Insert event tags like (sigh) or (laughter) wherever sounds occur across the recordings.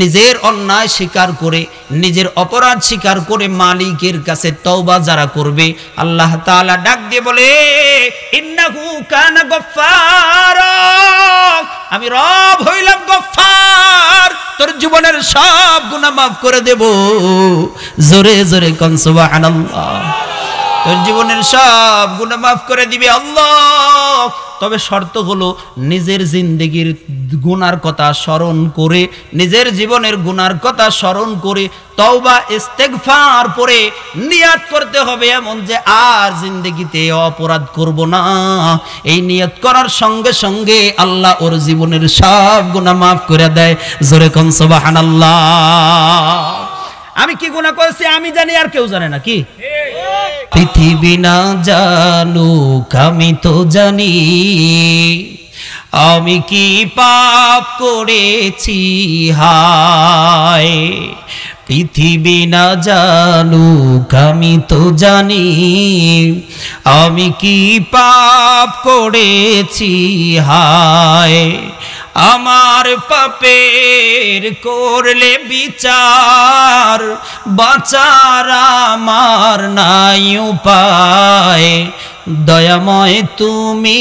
নিজের অন্যায় স্বীকার করে নিজের অপরাধ স্বীকার করে মালিকের কাছে তওবা যারা করবে আল্লাহ তাআলা ডাক দিয়ে বলে ইন্নাহু কানা গফফার আমি রব হইলাম গফফার তোর জীবনের সব গুনাহ মাফ করে দেব জোরে জোরে কন সুবহানাল্লাহ তোর জীবনের সব গুণা মাফ করে দিবে আল্লাহ তবে শর্ত হলো নিজের জিন্দগির গুনার কথা স্মরণ করে নিজের জীবনের গুনার কথা স্মরণ করে তওবা ইস্তেগফার পরে নিয়াত করতে হবে এমন যে আর জিন্দগিতে অপরাধ করব না এই নিয়াত করার সঙ্গে সঙ্গে আল্লাহ ওর জীবনের সব গুনা মাফ করে দেয় জোরে কনসবাহান সুবহানাল্লাহ আমি কি গুণা করেছি আমি জানি আর কেউ জানে না কি পৃথিবী না জানুক আমি তো জানি আমি কি পাপ করেছি হায় পৃথিবী না জানুক আমি তো জানি আমি কি পাপ করেছি হায় আমার পাপের করলে বিচার বাঁচার আমার নাই উপায় দয়াময় তুমি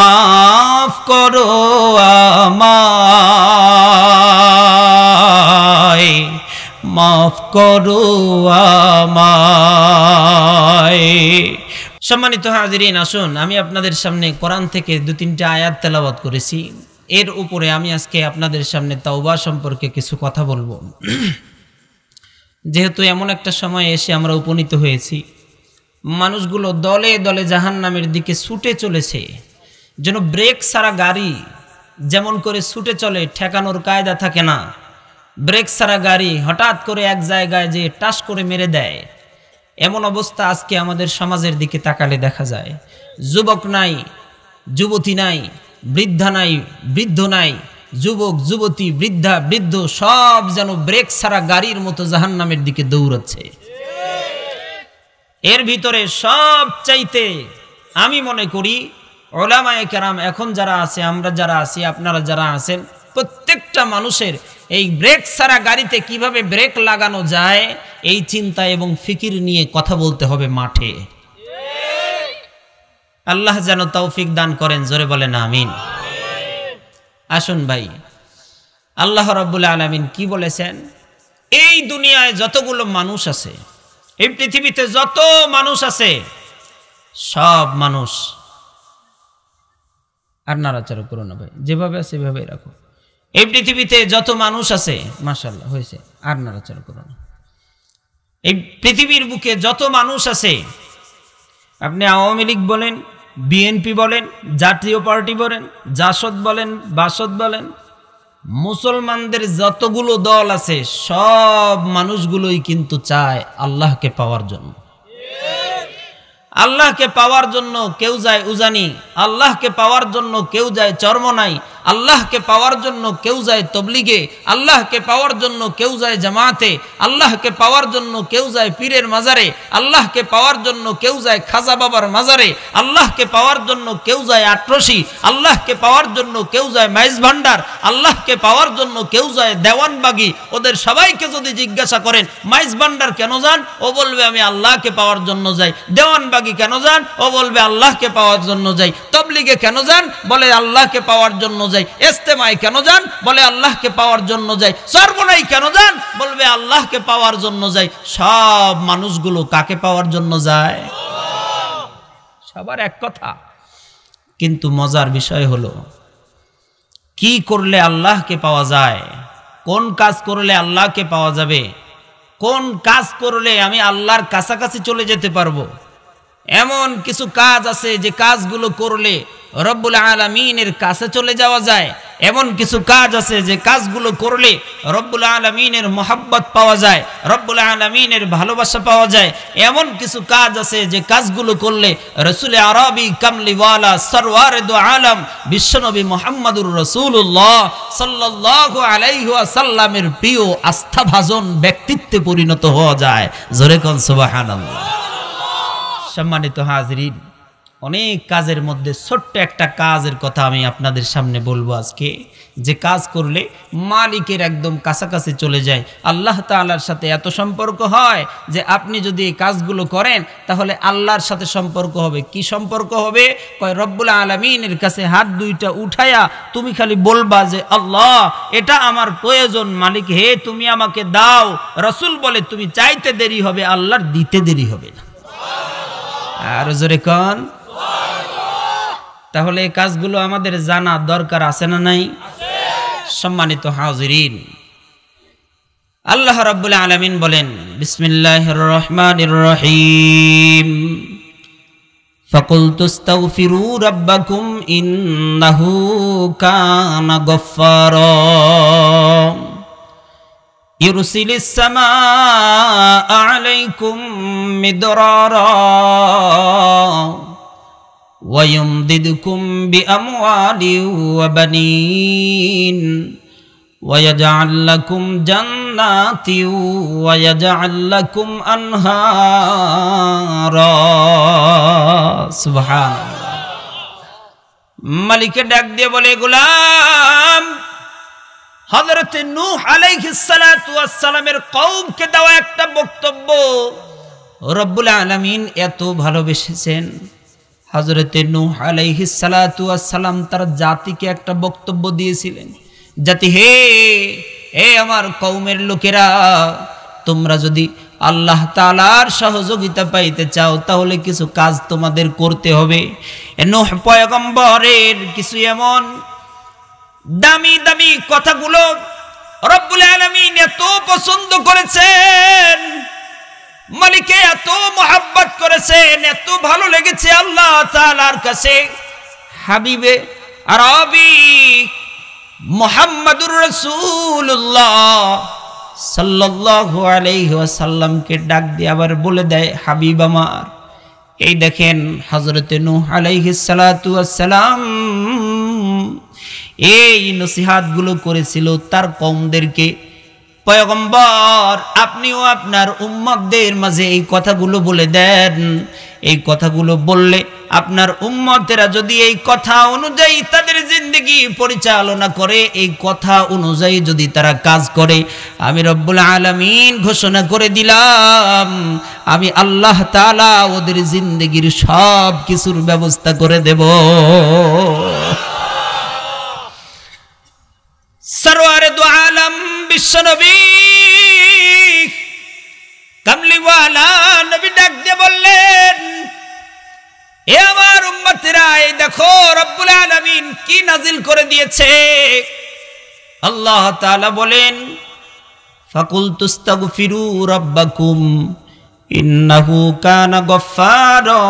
মাফ করো আমায় মাফ করো আমায় সম্মানিত হাজিরিন আসুন আমি আপনাদের সামনে কোরআন থেকে দু তিনটা আয়াত তেলাবাদ করেছি এর উপরে আমি আজকে আপনাদের সামনে তাওবা সম্পর্কে কিছু কথা বলবো যেহেতু এমন একটা সময় এসে আমরা উপনীত হয়েছি মানুষগুলো দলে দলে জাহান নামের দিকে ছুটে চলেছে যেন ব্রেক ছাড়া গাড়ি যেমন করে ছুটে চলে ঠেকানোর কায়দা থাকে না ব্রেক ছাড়া গাড়ি হঠাৎ করে এক জায়গায় যে টাস করে মেরে দেয় এমন অবস্থা আজকে আমাদের সমাজের দিকে তাকালে দেখা যায় যুবক নাই যুবতী নাই বৃদ্ধা নাই বৃদ্ধ নাই যুবক যুবতী বৃদ্ধা বৃদ্ধ সব যেন ব্রেক ছাড়া গাড়ির মতো জাহান্নামের দিকে দৌড়াচ্ছে এর ভিতরে সব চাইতে আমি মনে করি ওলামায় কেরাম এখন যারা আছে আমরা যারা আছি আপনারা যারা আছেন প্রত্যেকটা মানুষের এই ব্রেক ছাড়া গাড়িতে কিভাবে ব্রেক লাগানো যায় এই চিন্তা এবং ফিকির নিয়ে কথা বলতে হবে মাঠে আল্লাহ যেন তৌফিক দান করেন জোরে বলেন আমিন আসুন ভাই আল্লাহ রাবুল আলমিন কি বলেছেন এই দুনিয়ায় যতগুলো মানুষ আছে এই পৃথিবীতে যত মানুষ আছে সব মানুষ আর নাড়াচাড়া করো না ভাই যেভাবে আছে সেভাবেই রাখো এই পৃথিবীতে যত মানুষ আছে মাসাল্লাহ হয়েছে আর নাড়াচাড়া করো না এই পৃথিবীর বুকে যত মানুষ আছে আপনি আওয়ামী লীগ বলেন বিএনপি বলেন জাতীয় পার্টি বলেন জাসদ বলেন বাসদ বলেন মুসলমানদের যতগুলো দল আছে সব মানুষগুলোই কিন্তু চায় আল্লাহকে পাওয়ার জন্য আল্লাহকে পাওয়ার জন্য কেউ যায় উজানি আল্লাহকে পাওয়ার জন্য কেউ যায় চর্মনাই আল্লাহকে পাওয়ার জন্য কেউ যায় তবলিগে আল্লাহকে পাওয়ার জন্য কেউ যায় জামাতে আল্লাহকে পাওয়ার জন্য কেউ যায় পীরের মাজারে আল্লাহকে পাওয়ার জন্য কেউ যায় খাজা বাবার মাজারে আল্লাহকে পাওয়ার জন্য কেউ যায় আট্রসি আল্লাহকে পাওয়ার জন্য কেউ যায় মাইজ ভান্ডার আল্লাহকে পাওয়ার জন্য কেউ যায় দেওয়ানবাগি ওদের সবাইকে যদি জিজ্ঞাসা করেন মাইজ ভান্ডার কেন যান ও বলবে আমি আল্লাহকে পাওয়ার জন্য যাই দেওয়ানবাগি কেন যান ও বলবে আল্লাহকে পাওয়ার জন্য যাই তবলিগে কেন যান বলে আল্লাহকে পাওয়ার জন্য যাই এস্তেমায় কেন যান বলে আল্লাহকে পাওয়ার জন্য যাই সর্বনাই কেন যান বলবে আল্লাহকে পাওয়ার জন্য যাই সব মানুষগুলো কাকে পাওয়ার জন্য যায় সবার এক কথা কিন্তু মজার বিষয় হলো কি করলে আল্লাহকে পাওয়া যায় কোন কাজ করলে আল্লাহকে পাওয়া যাবে কোন কাজ করলে আমি আল্লাহর কাছাকাছি চলে যেতে পারবো এমন কিছু কাজ আছে যে কাজগুলো করলে রব্বুল আলমিনের কাছে চলে যাওয়া যায় এমন কিছু কাজ আছে যে কাজগুলো করলে রব্বুল আলমিনের মোহাব্বত পাওয়া যায় রব্বুল আলমিনের ভালোবাসা পাওয়া যায় এমন কিছু কাজ আছে যে কাজগুলো করলে রসুল আরবি কামলিওয়ালা সরওয়ার আলম বিশ্বনবী মোহাম্মদুর রসুল্লাহ সাল্লাহ আলাইহাসাল্লামের প্রিয় আস্থাভাজন ব্যক্তিত্বে পরিণত হওয়া যায় জরেকন কনসবাহান আল্লাহ সম্মানিত হাজরিন অনেক কাজের মধ্যে ছোট্ট একটা কাজের কথা আমি আপনাদের সামনে বলবো আজকে যে কাজ করলে মালিকের একদম কাছাকাছি চলে যায় আল্লাহ তালার সাথে এত সম্পর্ক হয় যে আপনি যদি এই কাজগুলো করেন তাহলে আল্লাহর সাথে সম্পর্ক হবে কি সম্পর্ক হবে কয় রব্বুল আলমিনের কাছে হাত দুইটা উঠায়া তুমি খালি বলবা যে আল্লাহ এটা আমার প্রয়োজন মালিক হে তুমি আমাকে দাও রসুল বলে তুমি চাইতে দেরি হবে আল্লাহর দিতে দেরি হবে না আর জোরে কন তাহলে এই কাজগুলো আমাদের জানা দরকার আছে না নাই সম্মানিত হাজিরিন আল্লাহ রাব্বুল আলামিন বলেন বিসমিল্লাহির রহমানির রহিম فقلت استغفروا ربكم إنه كان غفارا يرسل السماء عليكم مدرارا ويمددكم بأموال وبنين ويجعل لكم جنات ويجعل لكم أنهارا سبحان الله ملك ডাক دي بولي غلام হজরত নূহ সালামের কওমকে দেওয়া একটা বক্তব্য রব্বুল আলামিন এত ভালোবেসেছেন হজরত নূহ সালাম তার জাতিকে একটা বক্তব্য দিয়েছিলেন জাতি হে এ আমার কৌমের লোকেরা তোমরা যদি আল্লাহ তালার সহযোগিতা পাইতে চাও তাহলে কিছু কাজ তোমাদের করতে হবে নোহ পয়গম্বরের কিছু এমন দামি দামি কথাগুলো রব্বুল আলমিন এত পছন্দ করেছেন মালিকে এত মোহাব্বত করেছেন এত ভালো লেগেছে আল্লাহ তালার কাছে হাবিবে রবি মোহাম্মদুর রসুল্লাহ সাল্লাল্লাহু আলাইহি ওয়াসাল্লামকে ডাক দিয়ে আবার বলে দেয় হাবিব আমার এই দেখেন হজরত নু আলাইহিস সালাম এই নসিহাতগুলো করেছিল তার কমদেরকে পয়গম্বর আপনিও আপনার উম্মতদের মাঝে এই কথাগুলো বলে দেন এই কথাগুলো বললে আপনার উম্মতেরা যদি এই কথা অনুযায়ী তাদের জিন্দগি পরিচালনা করে এই কথা অনুযায়ী যদি তারা কাজ করে আমি রব্বুল আলমিন ঘোষণা করে দিলাম আমি আল্লাহ তালা ওদের জিন্দগির সব কিছুর ব্যবস্থা করে দেব বিশ্বনবী কামলিওয়ালা নবী বললেন এ আমার উম্মতেরা দেখো রব্বুল আলামিন কি নাজিল করে দিয়েছে আল্লাহ তাআলা বলেন ফাকুল তুস্তাগফিরু রাব্বাকুম ইন্নাহু কানা গফফারা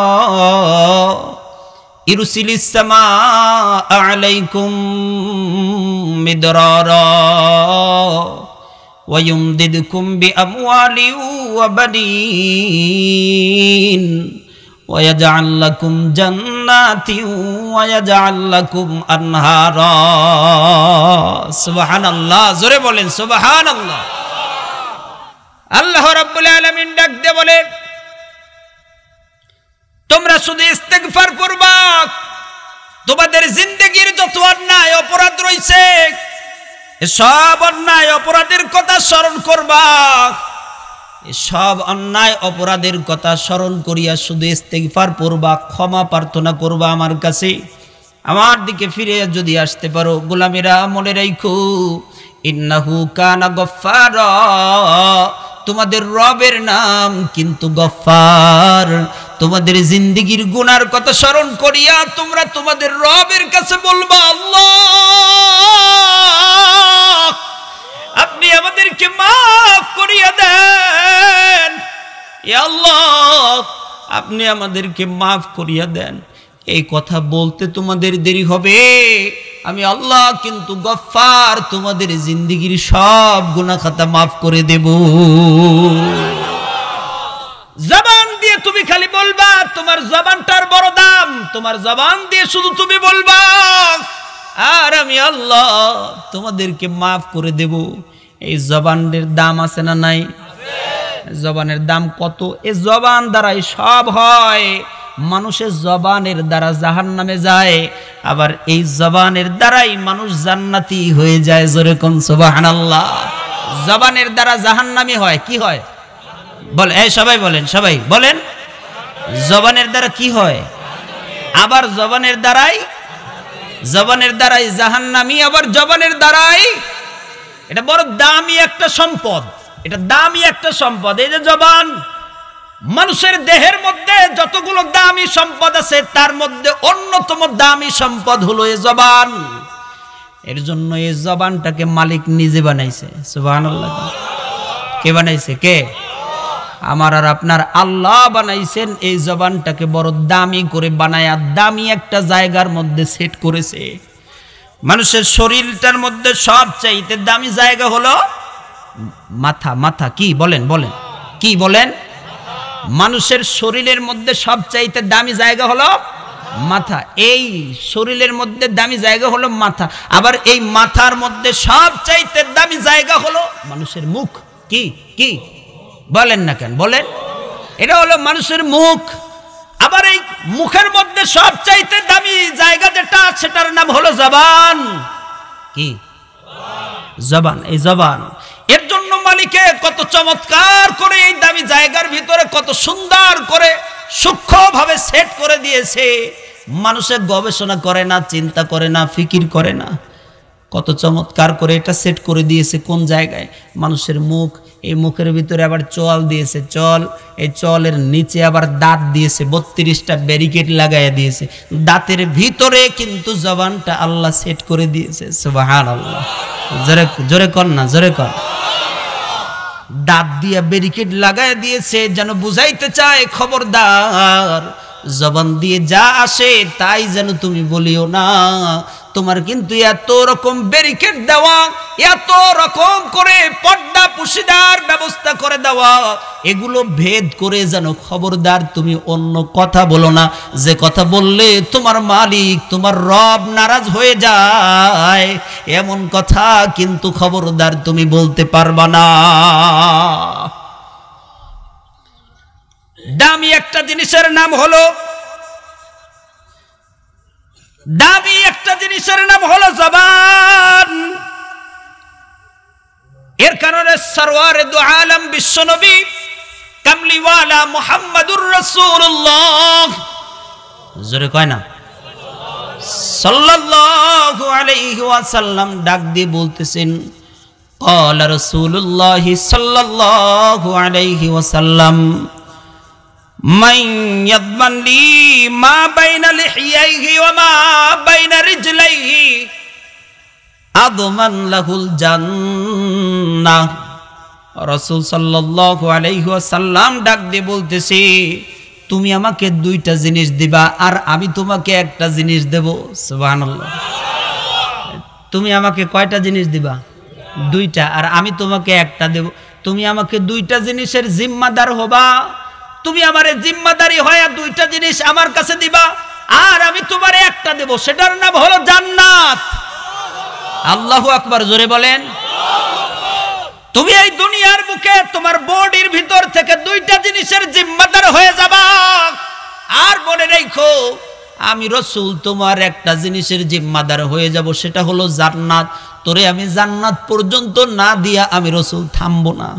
ইরসিলিস সামাআ আলাইকুম মিদরারা ويمددكم بأموال وبنين ويجعل لكم جنات ويجعل لكم أنهارا سبحان الله زوري বলেন سبحان الله আল্লাহ রাব্বুল আলামিন ডাক দিয়ে বলেন তোমরা শুধু ইস্তেগফার করবা তোমাদের জিন্দেগির যত অন্যায় অপরাধ রয়েছে সব অন্যায় অপরাধের কথা স্মরণ করবা সব অন্যায় অপরাধের কথা স্মরণ করিয়া শুধু ইস্তেকফার পড়বা ক্ষমা প্রার্থনা করবা আমার কাছে আমার দিকে ফিরে যদি আসতে পারো গোলামেরা মনে রাইখো ইন্নাহু কানা গফার তোমাদের রবের নাম কিন্তু গফফার তোমাদের জিন্দিগির গুনার কথা স্মরণ করিয়া তোমরা তোমাদের রবের কাছে বলবা আল্লাহ আপনি আমাদেরকে মাফ করিয়া দেন আল্লাহ আপনি আমাদেরকে মাফ করিয়া দেন এই কথা বলতে তোমাদের দেরি হবে আমি আল্লাহ কিন্তু গফার তোমাদের জিন্দিগির সব গুনা খাতা মাফ করে দেব জবান দিয়ে তুমি খালি বলবা তোমার জবানটার বড় দাম তোমার জবান দিয়ে শুধু তুমি বলবা আর আমি আল্লাহ তোমাদেরকে মাফ করে দেব এই জবানের দাম আছে না নাই জবানের দাম কত এ জবান দ্বারাই সব হয় মানুষের জবানের দ্বারা জাহান নামে যায় আবার এই জবানের দ্বারাই মানুষ জান্নাতি হয়ে যায় জোরে কোন সোবাহান জবানের দ্বারা জাহান নামে হয় কি হয় বলে এই সবাই বলেন সবাই বলেন জবানের দ্বারা কি হয় আবার জবানের দ্বারাই জবানের দ্বারাই জাহান্নামি আবার জবানের দ্বারাই এটা বড় দামি একটা সম্পদ এটা দামি একটা সম্পদ এই যে জবান মানুষের দেহের মধ্যে যতগুলো দামি সম্পদ আছে তার মধ্যে অন্যতম দামি সম্পদ হলো এ জবান এর জন্য এই জবানটাকে মালিক নিজে বানাইছে সুবহানাল্লাহ কে বানাইছে কে আমার আর আপনার আল্লাহ বানাইছেন এই জবানটাকে বড় দামি করে বানায়া দামি একটা জায়গার মধ্যে সেট করেছে মানুষের শরীরটার মধ্যে সব চাইতে দামি জায়গা হলো মাথা মাথা কি বলেন বলেন কি বলেন মানুষের শরীরের মধ্যে সব চাইতে দামি জায়গা হলো মাথা এই শরীরের মধ্যে দামি জায়গা হলো মাথা আবার এই মাথার মধ্যে সব চাইতে দামি জায়গা হলো মানুষের মুখ কি কি বলেন না কেন বলেন এটা হলো মানুষের মুখ আবার এই মুখের মধ্যে সবচাইতে দামি জায়গা যেটা সেটার নাম হলো জবান কি জবান এই জবান এর জন্য মালিকে কত চমৎকার করে এই দামি জায়গার ভিতরে কত সুন্দর করে সূক্ষ্মভাবে সেট করে দিয়েছে মানুষের গবেষণা করে না চিন্তা করে না ফিকির করে না কত চমৎকার করে এটা সেট করে দিয়েছে কোন জায়গায় মানুষের মুখ এই মুখের ভিতরে আবার চল দিয়েছে চল এই চলের নিচে আবার দাঁত দিয়েছে বত্রিশটা ব্যারিকেড লাগাই দিয়েছে দাঁতের ভিতরে কিন্তু জবানটা আল্লাহ সেট করে দিয়েছে সুবাহান আল্লাহ জোরে জোরে কর না জোরে কর দাঁত দিয়া ব্যারিকেড লাগাই দিয়েছে যেন বুঝাইতে চায় খবরদার জবান দিয়ে যা আসে তাই যেন তুমি বলিও না তোমার কিন্তু এত রকম ব্যারিকেড দেওয়া এত রকম করে পর্দা পুশিদার ব্যবস্থা করে দেওয়া এগুলো ভেদ করে যেন খবরদার তুমি অন্য কথা বলো না যে কথা বললে তোমার মালিক তোমার রব নারাজ হয়ে যায় এমন কথা কিন্তু খবরদার তুমি বলতে পারবা না দামি একটা জিনিসের নাম হলো দাবি একটা জিনিসের নাম হলো জবান এর কারণে সরওয়ার দু আলম বিশ্বনবী কামলিওয়ালা মোহাম্মদুর রসুল্লাহ জোরে কয় না সাল্লাল্লাহু আলাইহি ওয়াসাল্লাম ডাক দিয়ে বলতেছেন قال رسول সাল্লাল্লাহু আলাইহি ওয়াসাল্লাম من يضمن لي ما بين لحييه وما بين رجليه أضمن له الجنة রসুল সাল্লাহ আলাইহাল্লাম ডাক দিয়ে বলতেছি তুমি আমাকে দুইটা জিনিস দিবা আর আমি তোমাকে একটা জিনিস দেব তুমি আমাকে কয়টা জিনিস দিবা দুইটা আর আমি তোমাকে একটা দেব তুমি আমাকে দুইটা জিনিসের জিম্মাদার হবা তুমি আমারে জিম্মাদারি হয়ে দুইটা জিনিস আমার কাছে দিবা আর আমি তোমারে একটা দেব সেটার নাম হলো জান্নাত আল্লাহু আকবার জোরে বলেন তুমি এই দুনিয়ার মুখে তোমার বডির ভিতর থেকে দুইটা জিনিসের জিম্মাদার হয়ে যাবা আর মনে রেখো আমি রসুল তোমার একটা জিনিসের জিম্মাদার হয়ে যাব সেটা হলো জান্নাত তোরে আমি জান্নাত পর্যন্ত না দিয়া আমি রসুল থামবো না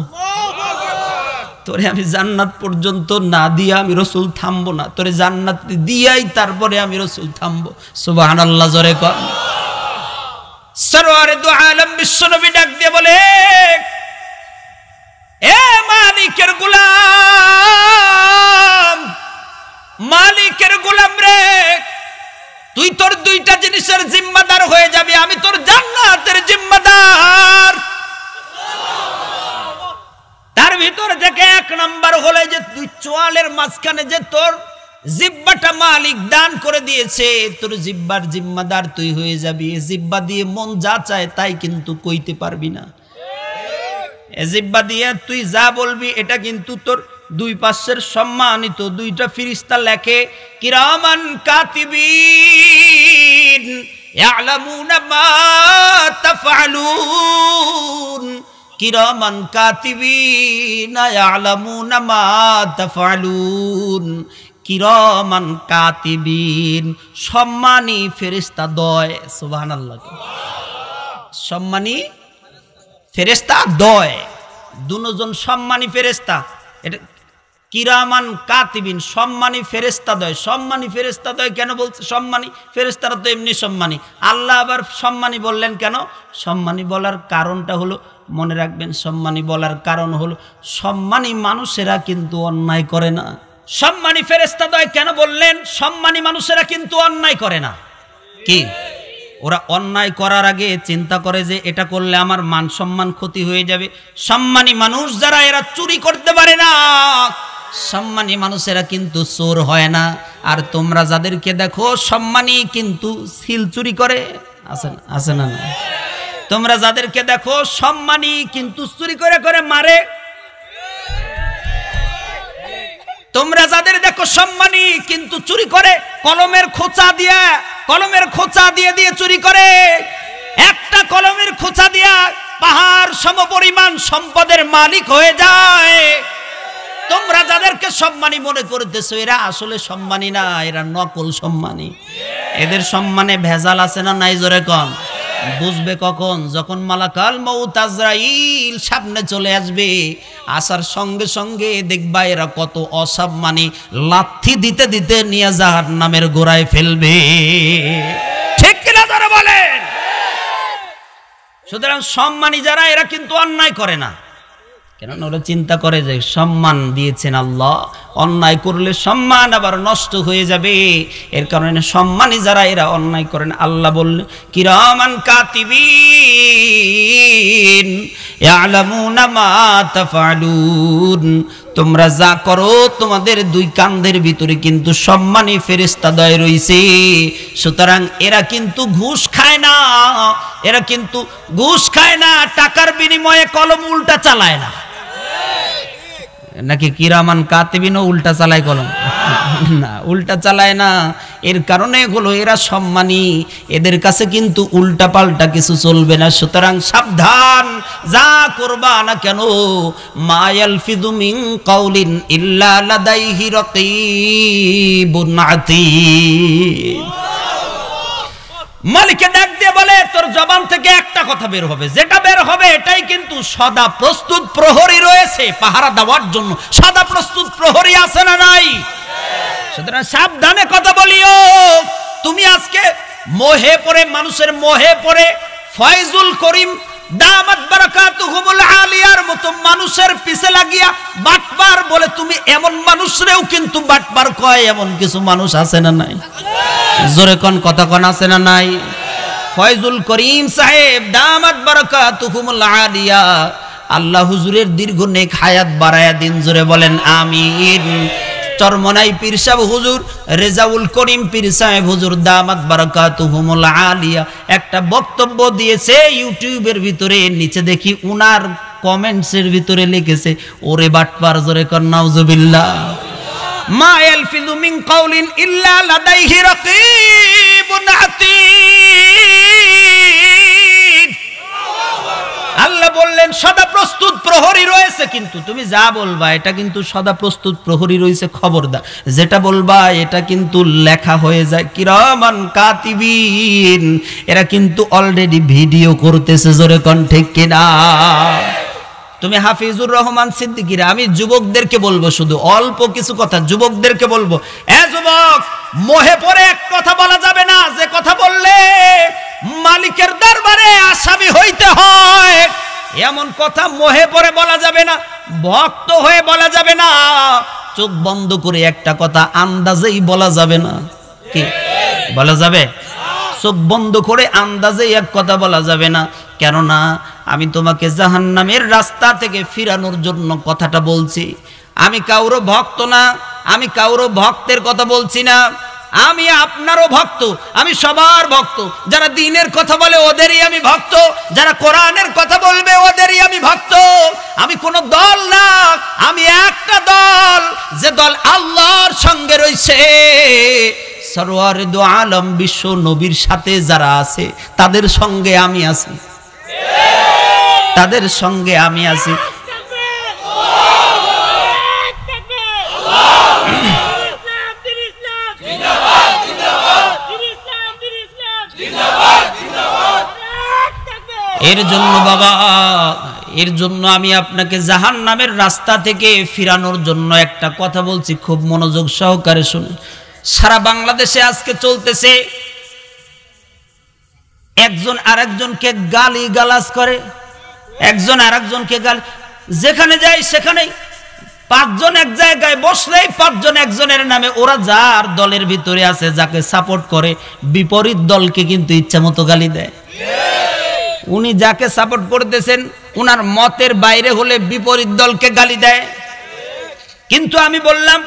তোরে আমি জান্নাত পর্যন্ত না দিয়ে আমি রসুল থামবো না তোরে জান্নাত দিয়াই তারপরে আমি রসুল থামবো সুবাহান আল্লাহ জরে কর সরোয়ারে দু আলম বিশ্বনবী ডাক দিয়ে বলে এ মালিকের গুলাম মালিকের গুলাম রে তুই তোর দুইটা জিনিসের জিম্মাদার হয়ে যাবি আমি তোর জান্নাতের জিম্মাদার তার ভিতর থেকে এক নম্বর হলে যে তুই চোয়ালের মাঝখানে যে তোর জিব্বাটা মালিক দান করে দিয়েছে তোর জিব্বার জিম্মাদার তুই হয়ে যাবি জিব্বা দিয়ে মন যা চায় তাই কিন্তু কইতে পারবি না জিব্বা দিয়ে তুই যা বলবি এটা কিন্তু তোর দুই পাশের সম্মানিত দুইটা ফিরিস্তা লেখে কিরামান কাতিবিন ইয়ালামুনা মা তাফআলুন কিরামান কাতিবিনা ইয়ালামুনা কিরমান কাতিবিন সম্মানী ফেরেস্তা দয় সুবাহান আল্লাহ সম্মানী ফেরেস্তা দয় দুজন সম্মানী ফেরেস্তা এটা কিরামান কাতিবিন সম্মানী ফেরেস্তা দয় সম্মানী ফেরেস্তা দয় কেন বলছে সম্মানী ফেরেস্তারা তো এমনি সম্মানী আল্লাহ আবার সম্মানী বললেন কেন সম্মানী বলার কারণটা হলো মনে রাখবেন সম্মানী বলার কারণ হলো সম্মানী মানুষেরা কিন্তু অন্যায় করে না সম্মানী ফেরেস্তাদয় কেন বললেন সম্মানী মানুষেরা কিন্তু অন্যায় করে না কি ওরা অন্যায় করার আগে চিন্তা করে যে এটা করলে আমার মান সম্মান ক্ষতি হয়ে যাবে সম্মানী মানুষ যারা এরা চুরি করতে পারে না সম্মানী মানুষেরা কিন্তু চোর হয় না আর তোমরা যাদেরকে দেখো সম্মানী কিন্তু সিল চুরি করে আসেন আসে না না তোমরা যাদেরকে দেখো সম্মানী কিন্তু চুরি করে করে মারে তোমরা যাদের দেখো সম্মানী কিন্তু চুরি করে কলমের খোঁচা দিয়া কলমের খোঁচা দিয়ে দিয়ে চুরি করে একটা কলমের খোঁচা দিয়া পাহাড় সমপরিমাণ সম্পদের মালিক হয়ে যায় তোমরা যাদেরকে সম্মানী মনে করতেছ এরা আসলে সম্মানী না এরা নকল সম্মানী এদের সম্মানে ভেজাল আছে না নাই জোরে কম বুঝবে কখন যখন মালাকাল মৌতাজরাইল সামনে চলে আসবে আসার সঙ্গে সঙ্গে দেখবা এরা কত অসাব মানে লাথি দিতে দিতে নিয়ে যাহার নামের গোড়ায় ফেলবে ঠিক কিনা তারা বলেন সুতরাং সম্মানী যারা এরা কিন্তু অন্যায় করে না কেননা ওরা চিন্তা করে যে সম্মান দিয়েছেন আল্লাহ অন্যায় করলে সম্মান আবার নষ্ট হয়ে যাবে এর কারণে সম্মানই যারা এরা অন্যায় করেন আল্লাহ বললে কিরামান কাতিবিন তোমরা যা করো তোমাদের দুই কান্ধের ভিতরে কিন্তু সম্মানী দয় রয়েছে সুতরাং এরা কিন্তু ঘুষ খায় না এরা কিন্তু ঘুষ খায় না টাকার বিনিময়ে কলম উল্টা চালায় না নাকি কিরামান কাতিবিনও উল্টা চালায় কলম না উল্টা চালায় না এর কারণে হলো এরা সম্মানী এদের কাছে কিন্তু উল্টা পাল্টা কিছু চলবে না সুতরাং সাবধান যা করবা না কেন মায়াল ফিদুমিং কাউলিন ইল্লা লাদাইহি রাকিবুন আতীব মালিকে ডাক দিয়ে বলে তোর জবান থেকে একটা কথা বের হবে যেটা বের হবে এটাই কিন্তু সদা প্রস্তুত প্রহরী রয়েছে পাহারা দেওয়ার জন্য সদা প্রস্তুত প্রহরী আছে না নাই সুতরাং সাবধানে কথা বলিও তুমি আজকে মোহে পড়ে মানুষের মোহে পড়ে ফয়জুল করিম দামাত বারাকাতুহুমুল আলিয়ার মানুষের পিছে লাগিয়া বলে তুমি এমন কিন্তু কয় এমন কিছু মানুষ আছে না নাই জোরে কোন কথা কোন আছে না নাই ফয়জুল করিম সাহেব দামাত বারাকাতুহুমুল আলিয়া আল্লাহ হুজুরের দীর্ঘ নেক হায়াত বাড়ায়া দিন জোরে বলেন আমিন চরমনাই পীর সাহেব হুজুর রেজাউল করিম পীর সাহেব হুজুর দামাত বারাকাতুহুমুল আলিয়া একটা বক্তব্য দিয়েছে ইউটিউবের ভিতরে নিচে দেখি উনার কমেন্টসের ভিতরে লিখেছে ওরে বাটপার জোরে কর নাউজুবিল্লাহ মা ইয়ালফিযু মিন কাউলিন ইল্লা লাদাইহি রাকিবুন আতীব আল্লাহ বললেন সদা প্রস্তুত প্রহরী রয়েছে কিন্তু তুমি যা বলবা এটা কিন্তু সদা প্রস্তুত প্রহরী রয়েছে খবরদার যেটা বলবা এটা কিন্তু লেখা হয়ে যায় কিরমান কাতিবিন এরা কিন্তু অলরেডি ভিডিও করতেছে জোরে কণ্ঠে কিনা তুমি হাফিজুর রহমান সিদ্দিকির আমি যুবকদেরকে বলবো শুধু অল্প কিছু কথা যুবকদেরকে বলবো এ যুবক মোহে পরে এক কথা বলা যাবে না যে কথা বললে মালিকের দরবারে আসামি হইতে হয় এমন কথা মোহে পরে বলা যাবে না ভক্ত হয়ে বলা যাবে না চোখ বন্ধ করে একটা কথা আন্দাজেই বলা যাবে না কি বলা যাবে চোখ বন্ধ করে আন্দাজেই এক কথা বলা যাবে না কেননা আমি তোমাকে জাহান্নামের রাস্তা থেকে ফিরানোর জন্য কথাটা বলছি আমি কাউরো ভক্ত না আমি কাউরো ভক্তের কথা বলছি না আমি আপনারও ভক্ত আমি সবার ভক্ত যারা দিনের কথা বলে ওদেরই আমি ভক্ত যারা কোরআনের কথা বলবে ওদেরই আমি ভক্ত আমি কোন দল না আমি একটা দল যে দল আল্লাহর সঙ্গে রয়েছে সরোয়ার দো আলম বিশ্ব নবীর সাথে যারা আছে তাদের সঙ্গে আমি আছি তাদের সঙ্গে আমি আছি এর জন্য বাবা এর জন্য আমি আপনাকে জাহান নামের রাস্তা থেকে ফিরানোর জন্য একটা কথা বলছি খুব মনোযোগ সহকারে শুন সারা বাংলাদেশে আজকে চলতেছে একজন আরেকজনকে গালি গালাজ করে একজন আরেকজনকে গালি যেখানে যাই সেখানেই পাঁচজন এক জায়গায় বসলেই পাঁচজন একজনের নামে ওরা যার দলের ভিতরে আছে যাকে সাপোর্ট করে বিপরীত দলকে কিন্তু ইচ্ছা মতো গালি দেয় উনি যাকে সাপোর্ট করতেছেন উনার মতের বাইরে হলে বিপরীত দলকে গালি দেয় কিন্তু আমি বললাম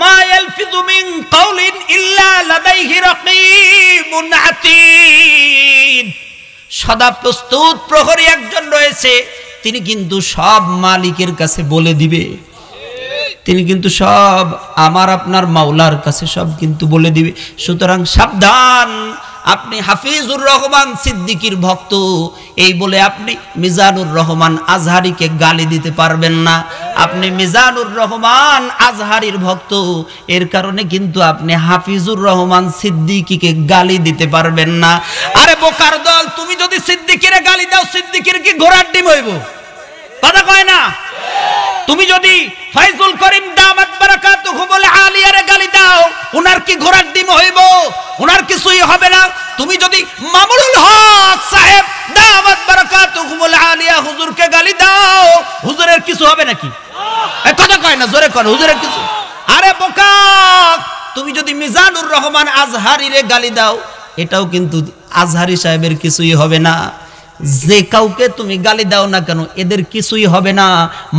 মা ইয়ালফিযু মিন কাউলিন ইল্লা লাদাইহি রাকীবুন আতীদ সদা প্রস্তুত প্রহরী একজন রয়েছে তিনি কিন্তু সব মালিকের কাছে বলে দিবে তিনি কিন্তু সব আমার আপনার মাওলার কাছে সব কিন্তু বলে দিবে সুতরাং সাবধান আপনি হাফিজুর রহমান সিদ্দিকির ভক্ত এই বলে আপনি মিজানুর রহমান আজহারিকে গালি দিতে পারবেন না আপনি মিজানুর রহমান আজহারির ভক্ত এর কারণে কিন্তু আপনি হাফিজুর রহমান সিদ্দিকিকে গালি দিতে পারবেন না আরে বোকার দল তুমি যদি সিদ্দিকিরে গালি দাও সিদ্দিকির কি ঘোরার ডিম হইব কথা কয় না তুমি যদি ফয়জুল করিম দামাত বারাকাতুহু বলে আলিয়ারে গালি দাও ওনার কি ঘোড়ার ডিম হইব ওনার কিছুই হবে না তুমি যদি মামুনুল হক সাহেব দামাত বারাকাতুহু বলে আলিয়া হুজুরকে গালি দাও হুজুরের কিছু হবে নাকি কথা কয় না জোরে কর হুজুরের কিছু আরে বোকা তুমি যদি মিজানুর রহমান আজহারিরে গালি দাও এটাও কিন্তু আজহারি সাহেবের কিছুই হবে না যে কাউকে তুমি গালি দাও না কেন এদের কিছুই হবে না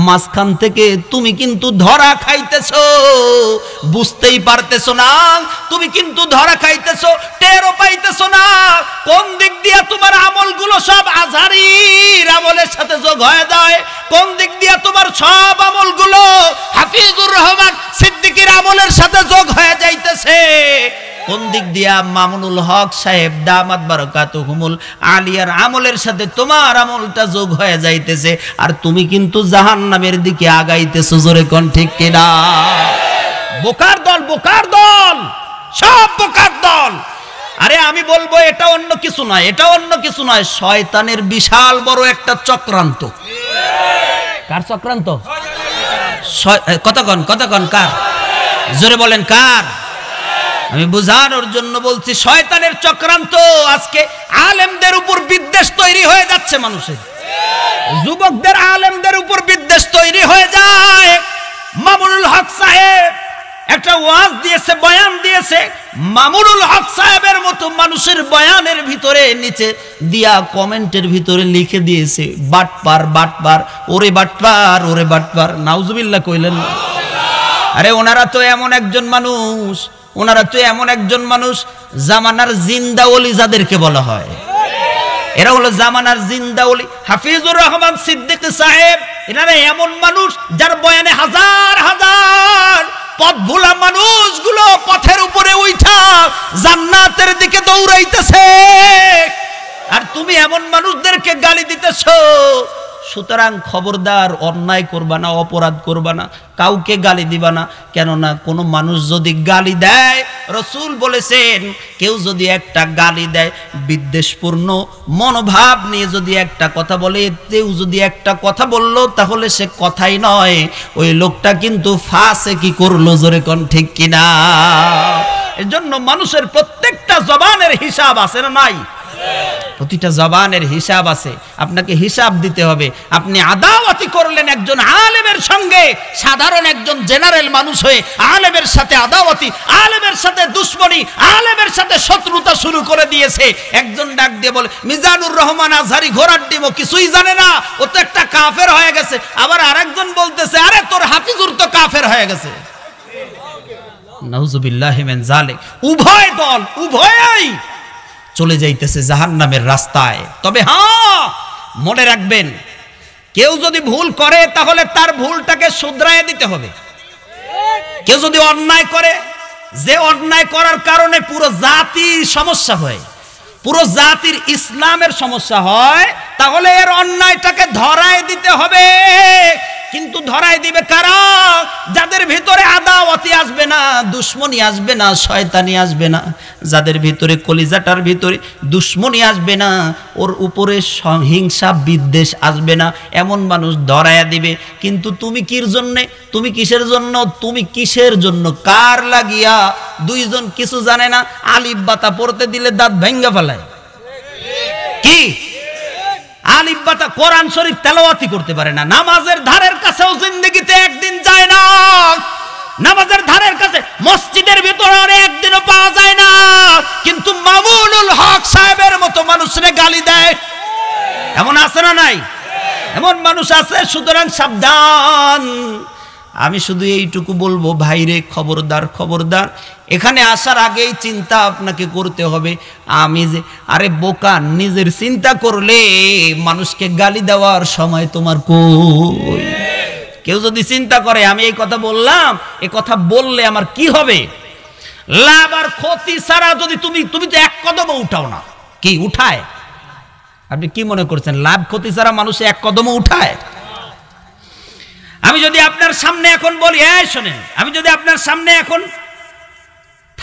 মাঝখান থেকে তুমি কিন্তু ধরা খাইতেছ বুঝতেই পারতেছ না তুমি কিন্তু ধরা খাইতেছ টেরো পাইতেছ না কোন দিক দিয়ে তোমার আমলগুলো সব আজহারির আমলের সাথে যোগ হয়ে যায় কোন দিক দিয়ে তোমার সব আমলগুলো হাফিজুর রহমান সিদ্দিকির আমলের সাথে যোগ হয়ে যাইতেছে কোন দিক দিয়া মামুনুল হক সাহেব দামাত বারকাত হুমুল আলিয়ার আমলের সাথে তোমার আমলটা যোগ হয়ে যাইতেছে আর তুমি কিন্তু জাহান্নামের দিকে আগাইতেছো জোরে কোন ঠিক কিনা বোকার দল বোকার দল সব বোকার দল আরে আমি বলবো এটা অন্য কিছু নয় এটা অন্য কিছু নয় শয়তানের বিশাল বড় একটা চক্রান্ত কার চক্রান্ত কতক্ষণ কতক্ষণ কার জোরে বলেন কার আমি বোঝানোর জন্য বলছি শয়তানের চক্রান্ত আজকে আলেমদের উপর বিদ্বেষ তৈরি হয়ে যাচ্ছে মানুষের যুবকদের আলেমদের উপর বিদ্বেষ তৈরি হয়ে যায় মামুনুল হক সাহেব একটা ওয়াজ দিয়েছে বয়ান দিয়েছে মামুনুল হক সাহেবের মতো মানুষের বয়ানের ভিতরে নিচে দিয়া কমেন্টের ভিতরে লিখে দিয়েছে বাটপার বাটপার ওরে বাটপার ওরে বাটপার নাউজুবিল্লাহ কইলেন আরে ওনারা তো এমন একজন মানুষ ওনারা তো এমন একজন মানুষ জামানার জিন্দাউলি যাদেরকে বলা হয় এরা হলো জামানার জিন্দাউলি হাফিজুর রহমান সিদ্দিক সাহেব এনারা এমন মানুষ যার বয়ানে হাজার হাজার পথ ভোলা মানুষগুলো পথের উপরে উঠা জান্নাতের দিকে দৌড়াইতেছে আর তুমি এমন মানুষদেরকে গালি দিতেছ সুতরাং খবরদার অন্যায় করবা না অপরাধ করবা না কাউকে গালি দিবা না কেননা কোনো মানুষ যদি গালি দেয় রসুল বলেছেন কেউ যদি একটা গালি দেয় বিদ্বেষপূর্ণ মনোভাব নিয়ে যদি একটা কথা বলে কেউ যদি একটা কথা বলল তাহলে সে কথাই নয় ওই লোকটা কিন্তু ফাঁসে কি করলো জোরে কন ঠিক কিনা এজন্য মানুষের প্রত্যেকটা জবানের হিসাব আছে না নাই প্রতিটা জবানের হিসাব আছে আপনাকে হিসাব দিতে হবে আপনি আদাওয়াতি করলেন একজন আলেমের সঙ্গে সাধারণ একজন জেনারেল মানুষ হয়ে আলেমের সাথে আদাওয়াতি আলেমের সাথে দুশ্মনী আলেমের সাথে শত্রুতা শুরু করে দিয়েছে একজন ডাক দিয়ে বলে মিজানুর রহমান আজহারি ডিম ও কিছুই জানে না ও তো একটা কাফের হয়ে গেছে আবার আরেকজন বলতেছে আরে তোর হাফিজুর তো কাফের হয়ে গেছে নাউজুবিল্লাহ জালে উভয় দল উভয়ই চলে যাইতেছে নামের রাস্তায় তবে হ্যাঁ মনে রাখবেন কেউ যদি ভুল করে তাহলে তার ভুলটাকে শুধরায় দিতে হবে কেউ যদি অন্যায় করে যে অন্যায় করার কারণে পুরো জাতির সমস্যা হয় পুরো জাতির ইসলামের সমস্যা হয় তাহলে এর অন্যায়টাকে ধরায় দিতে হবে কিন্তু ধরায় দিবে কারা যাদের ভিতরে আদাওয়াতি আসবে না দুশ্মনী আসবে না শয়তানি আসবে না যাদের ভিতরে কলিজাটার ভিতরে দুশ্মনী আসবে না ওর উপরে হিংসা বিদ্বেষ আসবে না এমন মানুষ ধরায়া দিবে কিন্তু তুমি কির জন্যে তুমি কিসের জন্য তুমি কিসের জন্য কার লাগিয়া দুইজন কিছু জানে না আলিফ বাতা পড়তে দিলে দাঁত ভেঙ্গে ফেলায় কি হানিব্বাতা কোরআন শরীফ তেলাওয়াতি করতে পারে না নামাজের ধারের কাছেও জিন্দগিতে একদিন যায় না নামাজের ধারের কাছে মসজিদের ভিতরে একদিনও পাওয়া যায় না কিন্তু মামুনুল হক সাহেবের মতো মানুষরে গালি দেয় এমন আছে না নাই এমন মানুষ আছে সুতরাং সাবধান আমি শুধু এইটুকু বলবো ভাইরে খবরদার খবরদার এখানে আসার আগেই চিন্তা আপনাকে করতে হবে আমি যে আরে বোকা নিজের চিন্তা করলে মানুষকে গালি দেওয়ার সময় তোমার কই কেউ যদি চিন্তা করে আমি এই কথা বললাম এ কথা বললে আমার কি হবে লাভ আর ক্ষতি ছাড়া যদি তুমি তুমি তো এক কদমও উঠাও না কি উঠায় আপনি কি মনে করছেন লাভ ক্ষতি ছাড়া মানুষ এক কদমও উঠায় আমি যদি আপনার সামনে এখন বলি হ্যাঁ শোনেন আমি যদি আপনার সামনে এখন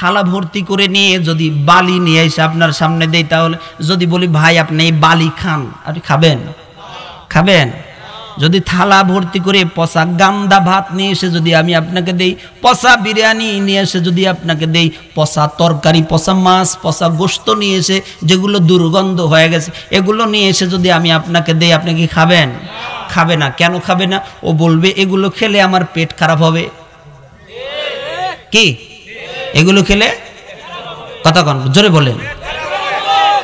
থালা ভর্তি করে নিয়ে যদি বালি নিয়ে এসে আপনার সামনে দেয় তাহলে যদি বলি ভাই আপনি এই বালি খান আর খাবেন খাবেন যদি থালা ভর্তি করে পচা গান্দা ভাত নিয়ে এসে যদি আমি আপনাকে দেই পচা বিরিয়ানি নিয়ে এসে যদি আপনাকে দেই পচা তরকারি পচা মাছ পচা গোস্ত নিয়ে এসে যেগুলো দুর্গন্ধ হয়ে গেছে এগুলো নিয়ে এসে যদি আমি আপনাকে দেই আপনি কি খাবেন খাবে না কেন খাবে না ও বলবে এগুলো খেলে আমার পেট খারাপ হবে কি এগুলো খেলে কথা কন জোরে বলেন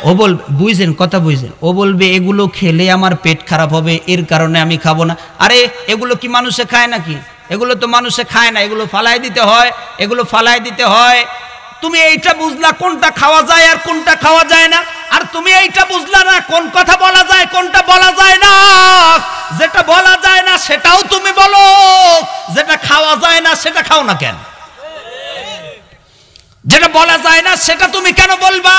ও বল বুঝছেন কথা বুঝছেন ও বলবে এগুলো খেলে আমার পেট খারাপ হবে এর কারণে আমি খাবো না আরে এগুলো কি মানুষে খায় নাকি এগুলো তো মানুষে খায় না এগুলো ফালাই দিতে হয় এগুলো ফালাই দিতে হয় তুমি এইটা বুঝলা কোনটা খাওয়া যায় আর কোনটা খাওয়া যায় না আর তুমি এইটা বুঝলা না কোন কথা বলা যায় কোনটা বলা যায় না যেটা বলা যায় না সেটাও তুমি বলো যেটা খাওয়া যায় না সেটা খাও না কেন যেটা বলা যায় না সেটা তুমি কেন বলবা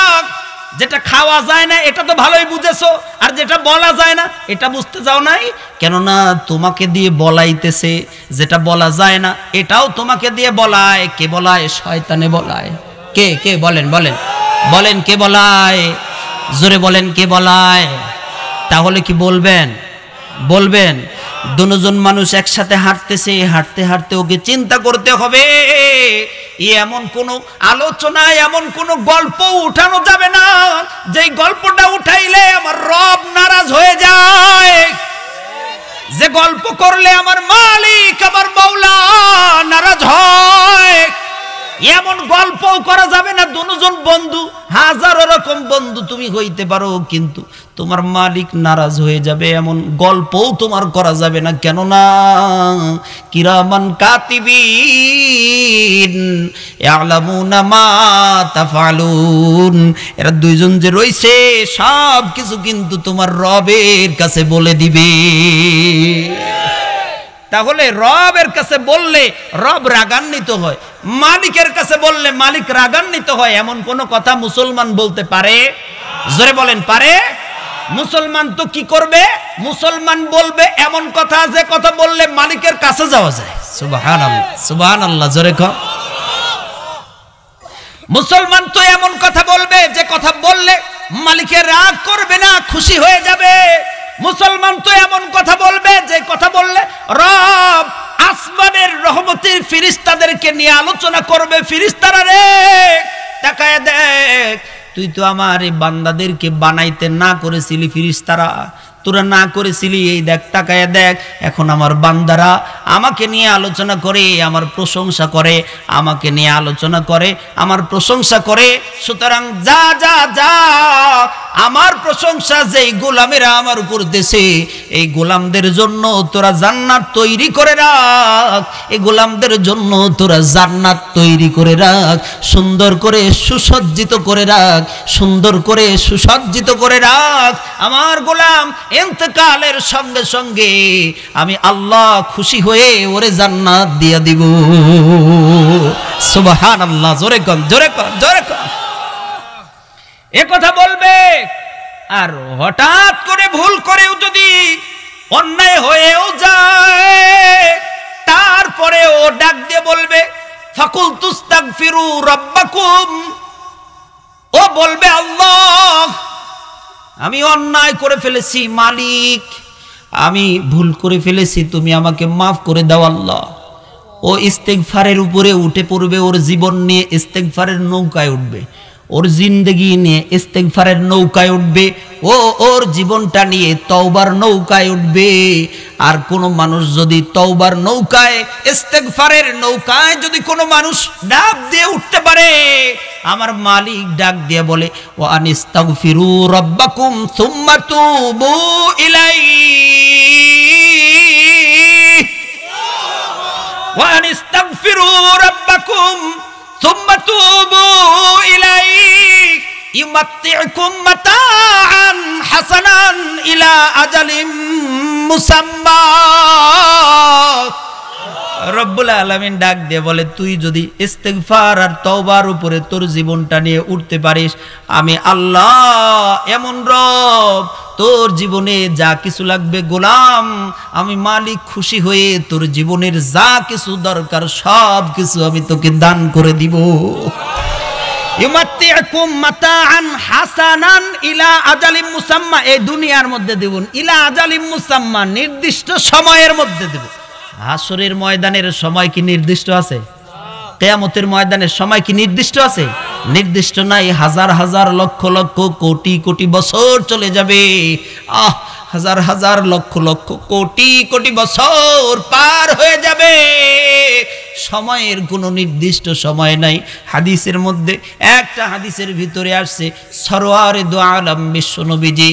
যেটা খাওয়া যায় না এটা তো ভালোই বুঝেছো আর যেটা বলা যায় না এটা বুঝতে যাও নাই কেননা তোমাকে দিয়ে বলাইতেছে যেটা বলা যায় না এটাও তোমাকে দিয়ে বলায় কে বলায় শয়তানে বলায় কে কে বলেন বলেন বলেন কে বলায় জোরে বলেন কে বলায় তাহলে কি বলবেন বলবেন দুজন মানুষ একসাথে হাঁটতেছে হাঁটতে হাঁটতে ওকে চিন্তা করতে হবে এমন কোন আলোচনা এমন কোন গল্প উঠানো যাবে না যে গল্পটা উঠাইলে আমার রব নারাজ হয়ে যায় যে গল্প করলে আমার মালিক আমার মৌলা নারাজ হয় এমন গল্পও করা যাবে না দুজন বন্ধু হাজারো রকম বন্ধু তুমি হইতে পারো কিন্তু তোমার মালিক নারাজ হয়ে যাবে এমন গল্পও তোমার করা যাবে না কেন না কিরামান কাতিবিন তাফালুন এরা দুইজন যে রইছে সব কিছু কিন্তু তোমার রবের কাছে বলে দিবে তাহলে রবের কাছে বললে রব রাগান্বিত হয় মালিকের কাছে বললে মালিক রাগান্বিত হয় এমন কোনো কথা মুসলমান বলতে পারে জোরে বলেন পারে মুসলমান তো কি করবে মুসলমান বলবে এমন কথা যে কথা বললে মালিকের কাছে যাওয়া যায় সুবাহান আল্লাহ সুবাহান আল্লাহ জোরে কম মুসলমান তো এমন কথা বলবে যে কথা বললে মালিকের রাগ করবে না খুশি হয়ে যাবে মুসলমান তো এমন কথা বলবে যে কথা বললে রব আসমানের রহমতির ফিরিস্তাদেরকে নিয়ে আলোচনা করবে ফিরিস্তারা রে তাকায় দেখ তুই তো আমার এই বান্দাদেরকে বানাইতে না করেছিলি ফিরিস্তারা তোরা না করেছিলি এই দেখ তাকায় দেখ এখন আমার বান্দারা আমাকে নিয়ে আলোচনা করে আমার প্রশংসা করে আমাকে নিয়ে আলোচনা করে আমার প্রশংসা করে সুতরাং যা যা যা আমার প্রশংসা যে গোলামেরা আমার উপর দেশে এই গোলামদের জন্য তোরা জান্নাত তৈরি করে রাখ এই গোলামদের জন্য তোরা জান্নাত তৈরি করে রাখ সুন্দর করে সুসজ্জিত করে রাখ সুন্দর করে সুসজ্জিত করে রাখ আমার গোলাম এতকালের সঙ্গে সঙ্গে আমি আল্লাহ খুশি হয়ে ওরে জান্নাত দিয়া দিব সুবাহান আল্লাহ জোরে কন জোরে কন জোরে কন এ কথা বলবে আর হঠাৎ করে ভুল করেও যদি অন্যায় হয়েও যায় তারপরে ও ডাক দিয়ে বলবে ফাকুল তুস্তাক ফিরু রব্বাকুম ও বলবে আল্লাহ আমি অন্যায় করে ফেলেছি মালিক আমি ভুল করে ফেলেছি তুমি আমাকে মাফ করে দাও আল্লাহ ও ইস্তেকফারের উপরে উঠে পড়বে ওর জীবন নিয়ে ইস্তেকফারের নৌকায় উঠবে ওর জিন্দগি নিয়ে ইস্তেকফারের নৌকায় উঠবে ও ওর জীবনটা নিয়ে তওবার নৌকায় উঠবে আর কোনো মানুষ যদি তওবার নৌকায় ইস্তেকফারের নৌকায় যদি কোনো মানুষ ডাক দিয়ে উঠতে পারে আমার মালিক ডাক দিয়ে বলে ও আনিস্তাগফিরু রব্বাকুম সুম্মা তুবু ইলাই ওয়া আনিস্তাগফিরু রব্বাকুম ثم توبوا إليه يمتعكم متاعا حسنا إلى أجل مسمى রব্বুল আলমিন ডাক দিয়ে বলে তুই যদি ইস্তেকফার আর তওবার উপরে তোর জীবনটা নিয়ে উঠতে পারিস আমি আল্লাহ এমন রব তোর জীবনে যা কিছু লাগবে গোলাম আমি মালিক খুশি হয়ে তোর জীবনের যা কিছু দরকার সব কিছু আমি তোকে দান করে দিব ইলা আজালিম মুসাম্মা নির্দিষ্ট সময়ের মধ্যে দেবুন হাসরের ময়দানের সময় কি নির্দিষ্ট আছে কেয়ামতের ময়দানের সময় কি নির্দিষ্ট আছে নির্দিষ্ট নাই হাজার হাজার লক্ষ লক্ষ কোটি কোটি বছর চলে যাবে আহ হাজার হাজার লক্ষ লক্ষ কোটি কোটি বছর পার হয়ে যাবে সময়ের কোনো নির্দিষ্ট সময় নাই হাদিসের মধ্যে একটা হাদিসের ভিতরে আসছে সরোয়ারে দোয়ালাম বিশ্বনবীজি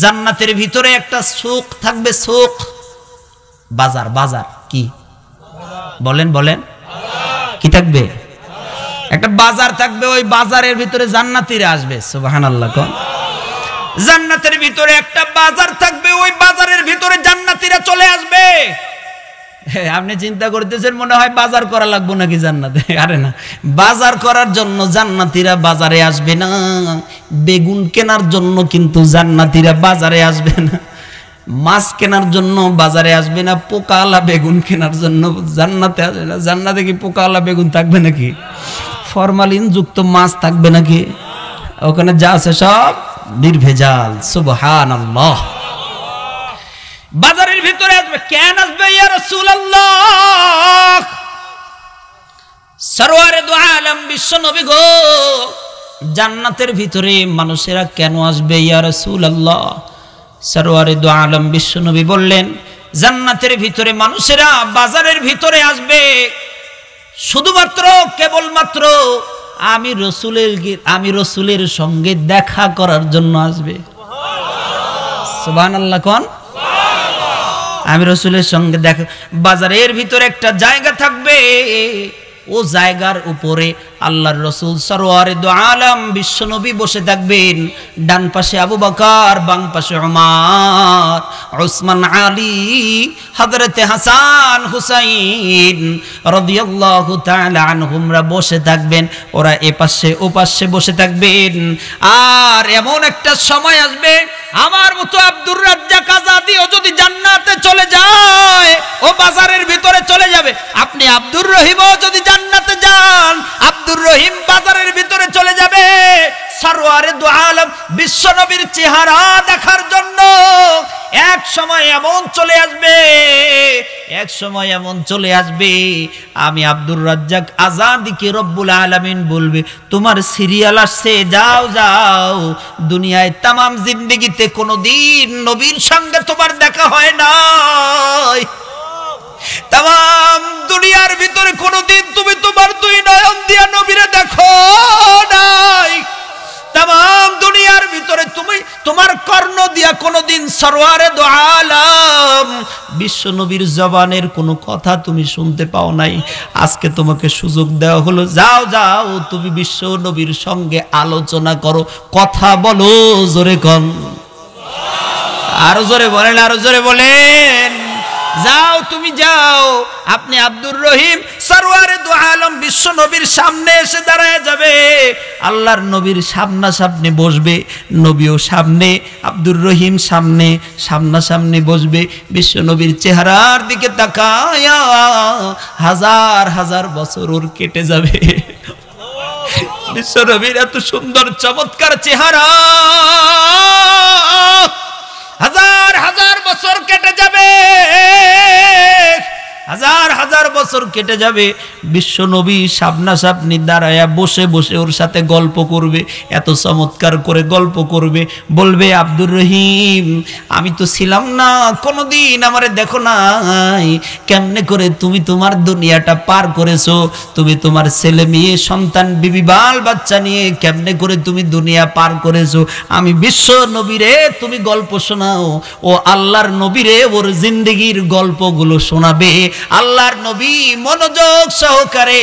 জান্নাতের ভিতরে একটা সুখ থাকবে সুখ বাজার বাজার কি বলেন বলেন কি থাকবে একটা বাজার থাকবে ওই বাজারের ভিতরে জান্নাতিরা আসবে সুবাহান আল্লাহ জান্নাতের ভিতরে একটা বাজার থাকবে ওই বাজারের ভিতরে জান্নাতিরা চলে আসবে আপনি চিন্তা করতেছেন মনে হয় বাজার করা লাগবো নাকি জান্নাতে আরে না বাজার করার জন্য জান্নাতিরা বাজারে আসবে না বেগুন কেনার জন্য কিন্তু জান্নাতিরা বাজারে আসবে না মাছ কেনার জন্য বাজারে আসবে না পোকালা বেগুন কেনার জন্য জান্নাতে আসবে না জান্নাতে কি পোকালা বেগুন থাকবে নাকি ফরমালিন যুক্ত মাছ থাকবে নাকি ওখানে যা আছে সব নির্ভেজাল সুবহান আল্লাহ বাজারের ভিতরে আসবে কেন আসবে ইয়া রাসূলুল্লাহ সরোয়ারে দু আলম বিশ্ব নবী গো জান্নাতের ভিতরে মানুষেরা কেন আসবে ইয়া রাসূলুল্লাহ সারোয়ারে দু আলম বিশ্বনবী বললেন জান্নাতের ভিতরে মানুষেরা বাজারের ভিতরে আসবে শুধুমাত্র কেবলমাত্র আমি রসুলের আমি রসুলের সঙ্গে দেখা করার জন্য আসবে আল্লাহ কন আমি রসুলের সঙ্গে দেখা বাজারের ভিতরে একটা জায়গা থাকবে ও জায়গার উপরে আল্লাহর রসুল সরোয়ারে দো আলম বিশ্বনবী বসে থাকবেন ডান পাশে আবু বাকার বাং পাশে অমার ওসমান আলী হজরতে হাসান হুসাইন রদিয়াল্লাহু তাআলা আনহুমরা বসে থাকবেন ওরা এ পাশে ও পাশে বসে থাকবেন আর এমন একটা সময় আসবে আমার মতো আব্দুর রাজ্জাক আজাদিও যদি জান্নাতে চলে যায় ও বাজারের ভিতরে চলে যাবে আপনি আব্দুর রহিমও যদি জান জান্নাতে যান আব্দুর রহিম বাজারের ভিতরে চলে যাবে সারোয়ারে দু আলম বিশ্বনবীর চেহারা দেখার জন্য এক সময় এমন চলে আসবে এক সময় এমন চলে আসবে আমি আব্দুর রাজ্জাক আজাদিকে রব্বুল আলমিন বলবে তোমার সিরিয়াল আসছে যাও যাও দুনিয়ায় তাম জিন্দিগিতে কোনো দিন নবীর সঙ্গে তোমার দেখা হয় না তাম দুনিয়ার ভিতরে দিন তুমি তোমার দুই নয়ন দিয়া নবীরে দেখো নাই তাম দুনিয়ার ভিতরে তুমি তোমার কর্ণ দিয়া কোনোদিন সরোয়ারে দোয়ালাম বিশ্ব নবীর জবানের কোনো কথা তুমি শুনতে পাও নাই আজকে তোমাকে সুযোগ দেওয়া হলো যাও যাও তুমি বিশ্ব নবীর সঙ্গে আলোচনা করো কথা বলো জোরে কন আরো জোরে বলেন আরো জোরে বলেন যাও তুমি যাও আপনি আব্দুর রহিম সরওয়ারে দু আলম বিশ্ব নবীর সামনে এসে দাঁড়ায় যাবে আল্লাহর নবীর সামনাসামনি বসবে নবীও সামনে আব্দুর রহিম সামনে সামনাসামনি বসবে বিশ্ব নবীর চেহারার দিকে তাকায়া হাজার হাজার বছর ওর কেটে যাবে বিশ্ব নবীর এত সুন্দর চমৎকার চেহারা हजार हजार बसर कटे जा হাজার হাজার বছর কেটে যাবে বিশ্ব নবী সাপনি দাঁড়ায়া বসে বসে ওর সাথে গল্প করবে এত চমৎকার করে গল্প করবে বলবে আব্দুর রহিম আমি তো ছিলাম না কোনোদিন আমারে দেখো নাই কেমনে করে তুমি তোমার দুনিয়াটা পার করেছো তুমি তোমার ছেলে মেয়ে সন্তান বিবিবাল বাচ্চা নিয়ে কেমনে করে তুমি দুনিয়া পার করেছো আমি বিশ্ব নবীরে তুমি গল্প শোনাও ও আল্লাহর নবীরে ওর জিন্দগির গল্পগুলো শোনাবে আল্লাহর নবী মনোযোগ সহকারে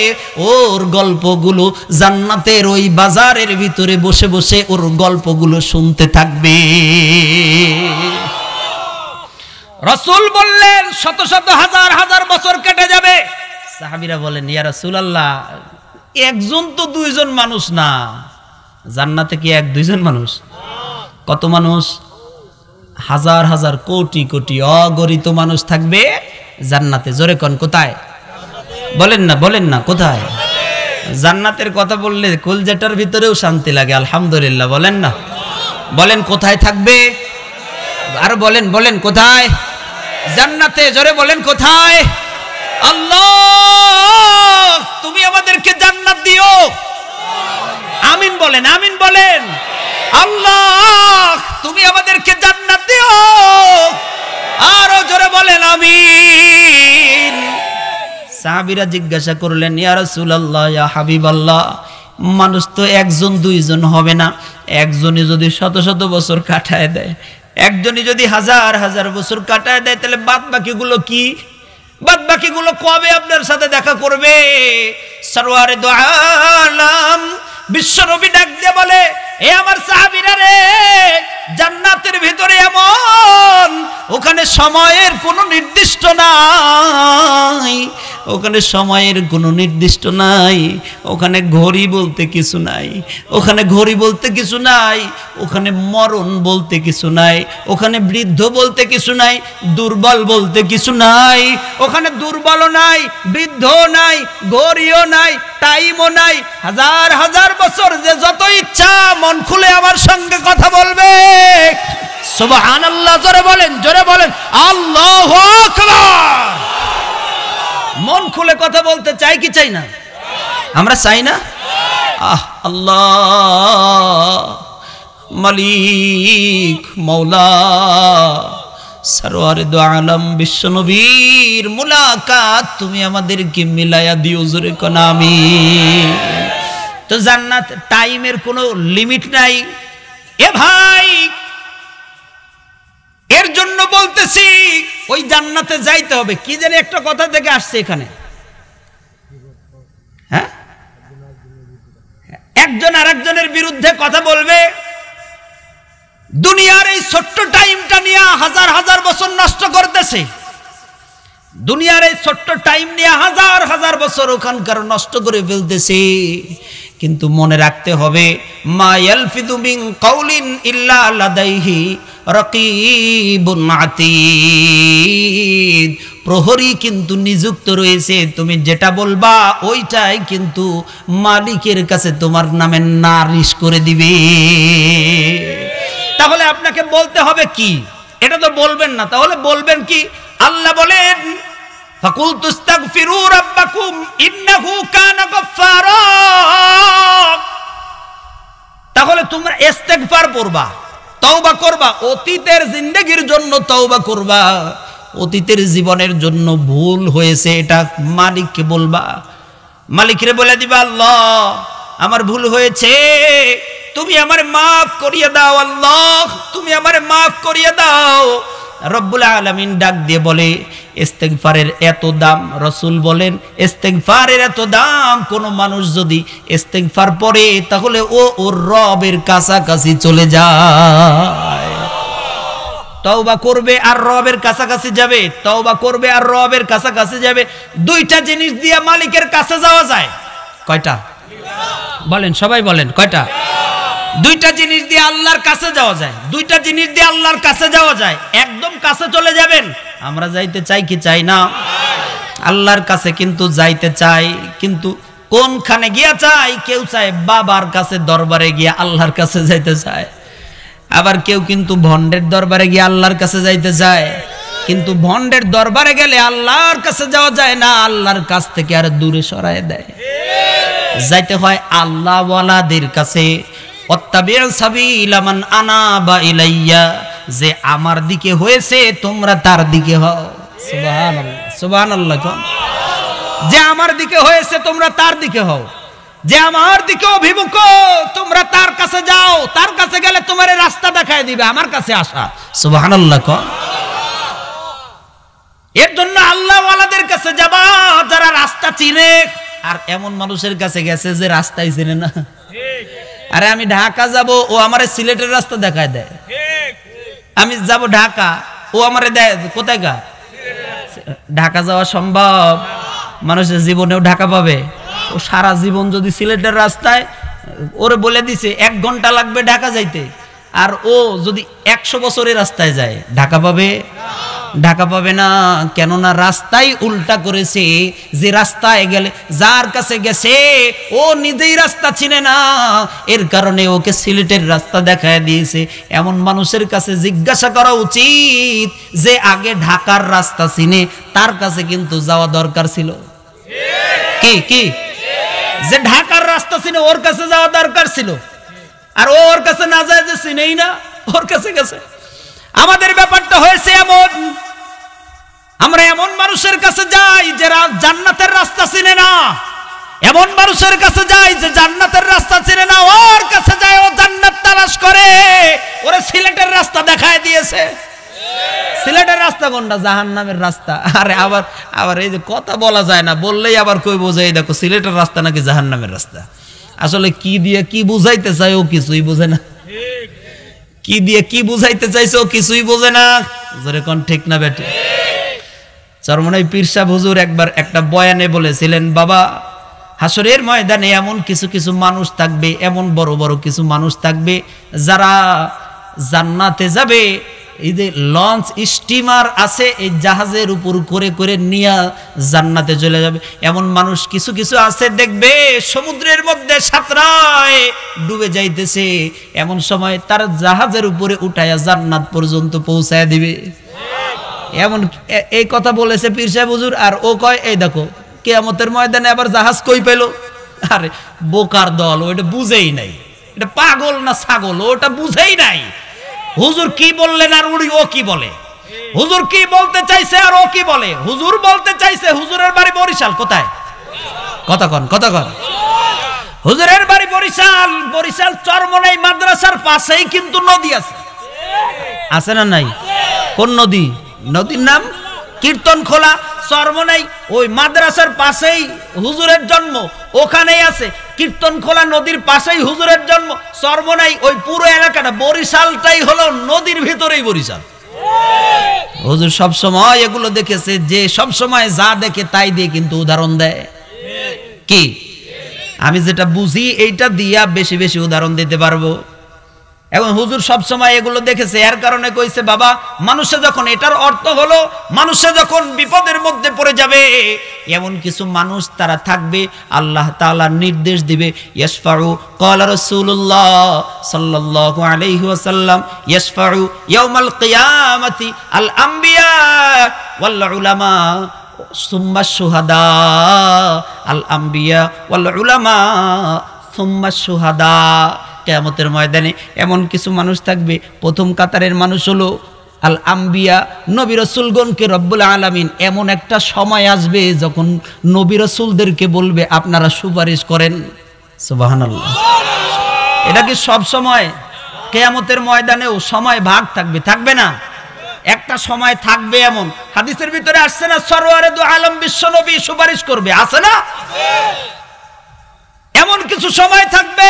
ওর গল্পগুলো জান্নাতের ওই বাজারের ভিতরে বসে বসে ওর গল্পগুলো শুনতে থাকবে রসুল বললেন শত শত হাজার হাজার বছর কেটে যাবে সাহাবিরা বলেন ইয়া রসুল আল্লাহ একজন তো দুইজন মানুষ না জান্নাতে কি এক দুইজন মানুষ কত মানুষ হাজার হাজার কোটি কোটি অগরিত মানুষ থাকবে জান্নাতে জোরে কন কোথায় বলেন না বলেন না কোথায় জান্নাতের কথা বললে কুলজেটার ভিতরেও শান্তি লাগে আলহামদুলিল্লাহ বলেন না বলেন কোথায় থাকবে আর বলেন বলেন কোথায় জান্নাতে জোরে বলেন কোথায় আল্লাহ তুমি আমাদেরকে জান্নাত দিও আমিন বলেন আমিন বলেন আল্লাহ তুমি আমাদেরকে জান্নাত দিও আরো জোরে বলেন আমি সাহাবিরা জিজ্ঞাসা করলেন ইয়া রাসূলুল্লাহ ইয়া হাবিবাল্লাহ মানুষ তো একজন দুইজন হবে না একজনই যদি শত শত বছর কাটায় দেয় একজনই যদি হাজার হাজার বছর কাটায় দেয় তাহলে বাদ বাকিগুলো কি বাদ বাকিগুলো কবে আপনার সাথে দেখা করবে সরোয়ারে দোয়ালাম বিশ্বনবী ডাক দিয়ে বলে এ আমার সাহাবিরা রে জান্নাতের ভিতরে এমন ওখানে সময়ের কোনো নির্দিষ্ট নাই ওখানে সময়ের কোনো নির্দিষ্ট নাই ওখানে ঘড়ি বলতে কিছু নাই ওখানে ঘড়ি বলতে কিছু নাই ওখানে মরণ বলতে কিছু নাই ওখানে বৃদ্ধ বলতে কিছু নাই দুর্বল বলতে কিছু নাই ওখানে দুর্বলও নাই বৃদ্ধ নাই ঘড়িও নাই টাইমও নাই হাজার হাজার বছর যে যত ইচ্ছা মন খুলে আমার সঙ্গে কথা বলবে সুবহানাল্লাহ জোরে বলেন জোরে বলেন আল্লাহু আকবার মন খুলে কথা বলতে চাই কি চাই না আমরা চাই না আহ আল্লাহ মালিক মৌলা সারোয়ারে দো আলম বিশ্বনবীর মুলাকাত তুমি আমাদের কি মিলায়া দিও জোরে কনামি তো জান্নাত টাইমের কোনো লিমিট নাই এ ভাই জন্য বলতেছি ওই জান্নাতে যাইতে হবে কি জানি একটা কথা থেকে আসছে এখানে হ্যাঁ একজন আরেকজনের বিরুদ্ধে কথা বলবে দুনিয়ার এই ছোট্ট টাইমটা নিয়ে হাজার হাজার বছর নষ্ট করতেছে দুনিয়ার এই ছোট্ট টাইম নিয়ে হাজার হাজার বছর ওখানকার নষ্ট করে ফেলতেছে কিন্তু মনে রাখতে হবে মা কাউলিন ইল্লা লাদাইহি আতীদ প্রহরী কিন্তু নিযুক্ত রয়েছে তুমি যেটা বলবা ওইটাই কিন্তু মালিকের কাছে তোমার নামে নারিশ করে দিবে তাহলে আপনাকে বলতে হবে কি এটা তো বলবেন না তাহলে বলবেন কি আল্লাহ বলেন ফাকুল তুস্তাগফিরু রাব্বাকুম ইন্নাহু কানা গাফফারা তাহলে তোমরা ইস্তেগফার করবা তওবা করবা অতীতের জিন্দেগির জন্য তওবা করবা অতীতের জীবনের জন্য ভুল হয়েছে এটা মালিককে বলবা মালিকরে বলে দিবা আল্লাহ আমার ভুল হয়েছে তুমি আমার মাফ করিয়ে দাও আল্লাহ তুমি আমার মাফ করিয়ে দাও রব্বুল আলমিন ডাক দিয়ে বলে ইস্তেকফারের এত দাম রসুল বলেন ইস্তেকফারের এত দাম কোন মানুষ যদি ইস্তেকফার পরে তাহলে ও ওর রবের কাছাকাছি চলে যায় তওবা করবে আর রবের কাছাকাছি যাবে তওবা করবে আর রবের কাছাকাছি যাবে দুইটা জিনিস দিয়ে মালিকের কাছে যাওয়া যায় কয়টা বলেন সবাই বলেন কয়টা দুইটা জিনিস দিয়ে আল্লাহর কাছে যাওয়া যায় দুইটা জিনিস দিয়ে আল্লাহর কাছে যাওয়া যায় একদম কাছে চলে যাবেন আমরা যাইতে চাই কি চাই না আল্লাহর কাছে কিন্তু যাইতে চাই কিন্তু কোনখানে গিয়া চাই কেউ চায় বাবার কাছে দরবারে গিয়া আল্লাহর কাছে যাইতে চায় আবার কেউ কিন্তু ভণ্ডের দরবারে গিয়ে আল্লাহর কাছে যাইতে চায় কিন্তু ভণ্ডের দরবারে গেলে আল্লাহর কাছে যাওয়া যায় না আল্লাহর কাছ থেকে আর দূরে সরায় দেয় যাইতে হয় আল্লাহওয়ালাদের কাছে যে আমার দিকে হয়েছে তোমরা তার দিকে হও যে আমার দিকে হয়েছে তোমরা তার দিকে হও যে আমার দিকে অভিমুখ তোমরা তার কাছে যাও তার কাছে গেলে তোমার রাস্তা দেখায় দিবে আমার কাছে আসা সুবাহান আল্লাহ এর জন্য আল্লাহ ওয়ালাদের কাছে যাবা যারা রাস্তা চিনে আর এমন মানুষের কাছে গেছে যে রাস্তাই চিনে না আরে আমি ঢাকা যাব ও আমার সিলেটের রাস্তা দেখায় দেয় আমি যাব ঢাকা ও আমার দেয় কোথায় গা ঢাকা যাওয়া সম্ভব মানুষের জীবনেও ঢাকা পাবে ও সারা জীবন যদি সিলেটের রাস্তায় ওরে বলে দিছে এক ঘন্টা লাগবে ঢাকা যাইতে আর ও যদি একশো বছরের রাস্তায় যায় ঢাকা পাবে ঢাকা পাবে না কেননা রাস্তাই উল্টা করেছে যে রাস্তায় গেলে যার কাছে গেছে ও নিজেই রাস্তা চিনে না এর কারণে ওকে সিলেটের রাস্তা দেখায় দিয়েছে এমন মানুষের কাছে জিজ্ঞাসা করা উচিত যে আগে ঢাকার রাস্তা চিনে তার কাছে কিন্তু যাওয়া দরকার ছিল কি কি যে ঢাকার রাস্তা চিনে ওর কাছে যাওয়া দরকার ছিল আর ওর কাছে না যায় যে চিনেই না ওর কাছে গেছে আমাদের ব্যাপারটা হয়েছে এমন আমরা এমন মানুষের কাছে যাই যে জান্নাতের রাস্তা চিনে না এমন মানুষের কাছে যাই যে জান্নাতের রাস্তা চিনে না ওর কাছে যায় ও জান্নাত তালাশ করে ওরে সিলেটের রাস্তা দেখায় দিয়েছে সিলেটের রাস্তা কোনটা জাহান নামের রাস্তা আরে আবার আবার এই যে কথা বলা যায় না বললেই আবার কই বোঝাই দেখো সিলেটের রাস্তা নাকি জাহান নামের রাস্তা আসলে কি দিয়ে কি বুঝাইতে চাই ও কিছুই বুঝে না কি দিয়ে কি বুঝাইতে চাইছো কিছুই বোঝে না কোন ঠিক না বেটে চরমনাই পীরসা হুজুর একবার একটা বয়ানে বলেছিলেন বাবা হাসরের ময়দানে এমন কিছু কিছু মানুষ থাকবে এমন বড় বড় কিছু মানুষ থাকবে যারা জান্নাতে যাবে এই যে লঞ্চ স্টিমার আছে এই জাহাজের উপর করে করে নিয়ে জান্নাতে চলে যাবে এমন মানুষ কিছু কিছু আছে দেখবে সমুদ্রের মধ্যে সাঁতরায় ডুবে যাইতেছে এমন সময় তার জাহাজের উপরে উঠাইয়া জান্নাত পর্যন্ত পৌঁছায় দিবে এমন এই কথা বলেছে পীর সাহেব হুজুর আর ও কয় এই দেখো কেয়ামতের ময়দানে আবার জাহাজ কই পেল আরে বোকার দল ওইটা বুঝেই নাই এটা পাগল না ছাগল ওটা বুঝেই নাই হুজুর কি বললেন আর উড়ি ও কি বলে হুজুর কি বলতে চাইছে আর ও কি বলে হুজুর বলতে চাইছে হুজুরের বাড়ি বরিশাল কোথায় কতক্ষণ কতক্ষণ হুজুরের বাড়ি বরিশাল বরিশাল চরমনাই মাদ্রাসার পাশেই কিন্তু নদী আছে আছে না নাই কোন নদী নদীর নাম কীর্তন খোলা চরমনাই ওই মাদ্রাসার পাশেই হুজুরের জন্ম ওখানেই আছে কীর্তনখোলা নদীর পাশেই হুজুরের জন্ম সর্বনাই ওই পুরো এলাকাটা বরিশালটাই হলো নদীর ভিতরেই বরিশাল হুজুর সব সময় এগুলো দেখেছে যে সব সময় যা দেখে তাই দিয়ে কিন্তু উদাহরণ দেয় কি আমি যেটা বুঝি এইটা দিয়া বেশি বেশি উদাহরণ দিতে পারবো এখন হুজুর সব সময় এগুলো দেখেছে এর কারণে কইছে বাবা মানুষে যখন এটার অর্থ হলো মানুষে যখন বিপদের মধ্যে পড়ে যাবে এমন কিছু মানুষ তারা থাকবে আল্লাহ তাআলা নির্দেশ দিবে ইয়াসফাউ ক্বালা রাসূলুল্লাহ সাল্লাল্লাহু আলাইহি ওয়াসাল্লাম ইয়াসফাউ ইয়াউমাল কিয়ামাতি আল আমবিয়া ওয়াল উলামা সুম্মা শুহাদা আল আমবিয়া ওয়াল উলামা সুম্মা শুহাদা কেয়ামতের ময়দানে এমন কিছু মানুষ থাকবে প্রথম কাতারের মানুষ হলো আল আম্বিয়া নবী রসুলগণকে রব্বুল আলমিন এমন একটা সময় আসবে যখন নবী রসুলদেরকে বলবে আপনারা সুপারিশ করেন সুবাহান্লাহ এটা কি সব সময় কেয়ামতের ময়দানেও সময় ভাগ থাকবে থাকবে না একটা সময় থাকবে এমন হাদিসের ভিতরে আসছে না সরোয়ারে দু আলম বিশ্ব নবী সুপারিশ করবে আছে না এমন কিছু সময় থাকবে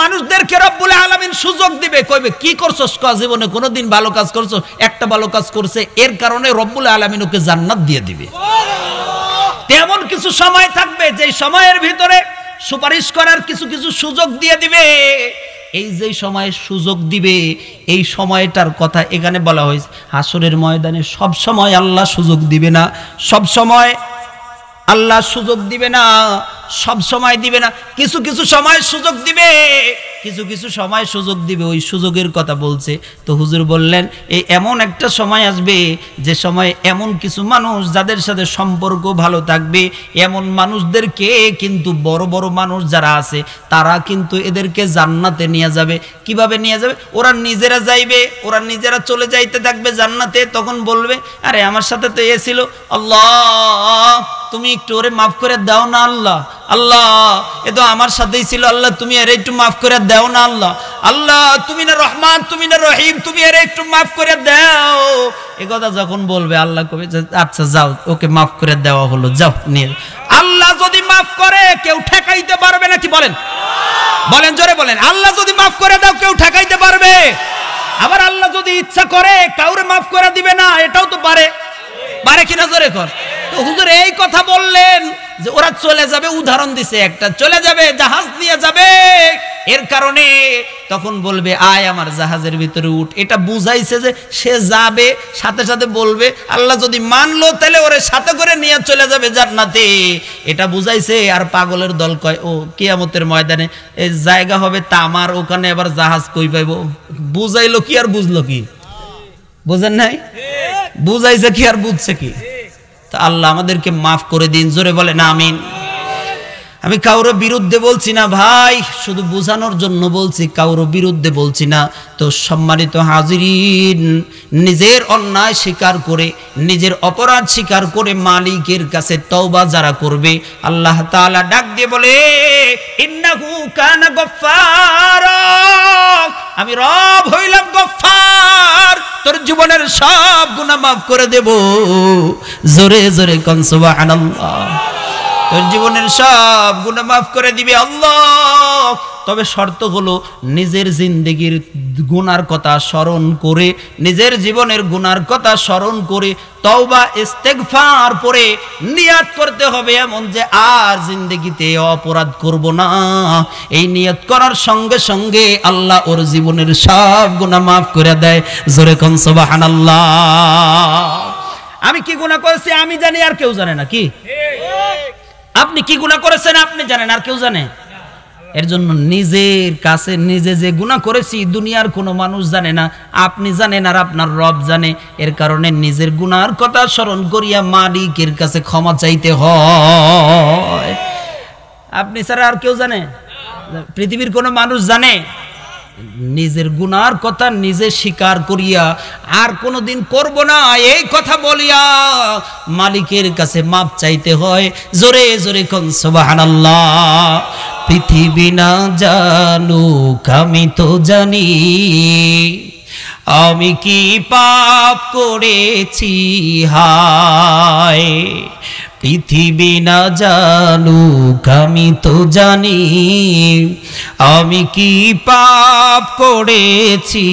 মানুষদেরকে বলে আলামিন সুযোগ দিবে কইবে কি করছো জীবনে কোনোদিন ভালো কাজ করছো একটা ভালো কাজ করছে এর কারণে রব্বুল আলামিন ওকে জান্নাত দিয়ে দিবে তেমন কিছু সময় থাকবে যে সময়ের ভিতরে সুপারিশ করার কিছু কিছু সুযোগ দিয়ে দিবে এই যে সময় সুযোগ দিবে এই সময়টার কথা এখানে বলা হয়েছে হাসরের ময়দানে সব সময় আল্লাহ সুযোগ দিবে না সব সময় আল্লাহ সুযোগ দিবে না সব সময় দিবে না কিছু কিছু সময় সুযোগ দিবে কিছু কিছু সময় সুযোগ দিবে ওই সুযোগের কথা বলছে তো হুজুর বললেন এই এমন একটা সময় আসবে যে সময় এমন কিছু মানুষ যাদের সাথে সম্পর্ক ভালো থাকবে এমন মানুষদেরকে কিন্তু বড় বড় মানুষ যারা আছে তারা কিন্তু এদেরকে জান্নাতে নিয়ে যাবে কিভাবে নিয়ে যাবে ওরা নিজেরা যাইবে ওরা নিজেরা চলে যাইতে থাকবে জান্নাতে তখন বলবে আরে আমার সাথে তো এ ছিল আল্লাহ তুমি একটু ওরে মাফ করে দাও না আল্লাহ আল্লাহ এ তো আমার সাথেই ছিল আল্লাহ তুমি এর একটু মাফ করে দাও না আল্লাহ আল্লাহ তুমি না রহমান তুমি না রহিম তুমি এর একটু মাফ করে দাও এ কথা যখন বলবে আল্লাহ কবে আচ্ছা যাও ওকে মাফ করে দেওয়া হলো যাও নিয়ে আল্লাহ যদি মাফ করে কেউ ঠেকাইতে পারবে নাকি বলেন বলেন জোরে বলেন আল্লাহ যদি মাফ করে দাও কেউ ঠেকাইতে পারবে আবার আল্লাহ যদি ইচ্ছা করে কাউরে মাফ করে দিবে না এটাও তো পারে পারে কিনা জোরে কর হুজুর এই কথা বললেন যে ওরা চলে যাবে উদাহরণ দিছে একটা চলে যাবে জাহাজ নিয়ে যাবে এর কারণে তখন বলবে আয় আমার জাহাজের ভিতরে উঠ এটা বুঝাইছে যে সে যাবে সাথে সাথে বলবে আল্লাহ যদি মানলো তাহলে ওরে সাথে করে নিয়ে চলে যাবে জান্নাতে এটা বুঝাইছে আর পাগলের দল কয় ও কিয়ামতের ময়দানে এই জায়গা হবে তামার ওখানে আবার জাহাজ কই পাইব বুঝাইলো কি আর বুঝলো কি বুঝেন নাই বুঝাইছে কি আর বুঝছে কি তা আল্লাহ আমাদেরকে মাফ করে দিন জোরে বলে না আমিন আমি কারোর বিরুদ্ধে বলছি না ভাই শুধু বোঝানোর জন্য বলছি কারোর বিরুদ্ধে বলছি না তো সম্মানিত হাজিরিন নিজের অন্যায় স্বীকার করে নিজের অপরাধ স্বীকার করে মালিকের কাছে তওবা যারা করবে আল্লাহ তাআলা ডাক দিয়ে বলে ইন্নাহু কানা গফফার আমি রব হইলাম গফফার জীবনের সব গুণা মাফ করে দেব জোরে জোরে কনসুবাহ আনন্দ তোর জীবনের সব গুণা মাফ করে দিবে আল্লাহ তবে শর্ত হলো নিজের জিন্দগির গুনার কথা স্মরণ করে নিজের জীবনের গুনার কথা স্মরণ করে তওবা ইস্তেগফার পরে নিয়াত করতে হবে এমন যে আর জিন্দগিতে অপরাধ করব না এই নিয়াত করার সঙ্গে সঙ্গে আল্লাহ ওর জীবনের সব গুনা মাফ করে দেয় জোরে কন সুবহানাল্লাহ আমি কি গুনা করেছি আমি জানি আর কেউ জানে না কি ঠিক আপনি কি গুণা করেছেন আপনি জানেন আর কেউ জানে এর জন্য নিজের কাছে নিজে যে গুণা করেছি দুনিয়ার কোনো মানুষ জানে না আপনি জানেন আর আপনার রব জানে এর কারণে নিজের গুনার কথা স্মরণ করিয়া মালিকের কাছে ক্ষমা চাইতে হয় আপনি স্যার আর কেউ জানে পৃথিবীর কোনো মানুষ জানে নিজের গুনার কথা নিজে স্বীকার করিয়া আর কোনো দিন করব না এই কথা বলিয়া মালিকের কাছে মাপ চাইতে হয় জোরে জোরে কন সুবহানাল্লাহ পৃথিবী না জানুক আমি তো জানি আমি কি পাপ করেছি হায় পৃথিবী না জানুক আমি তো জানি আমি কি পাপ করেছি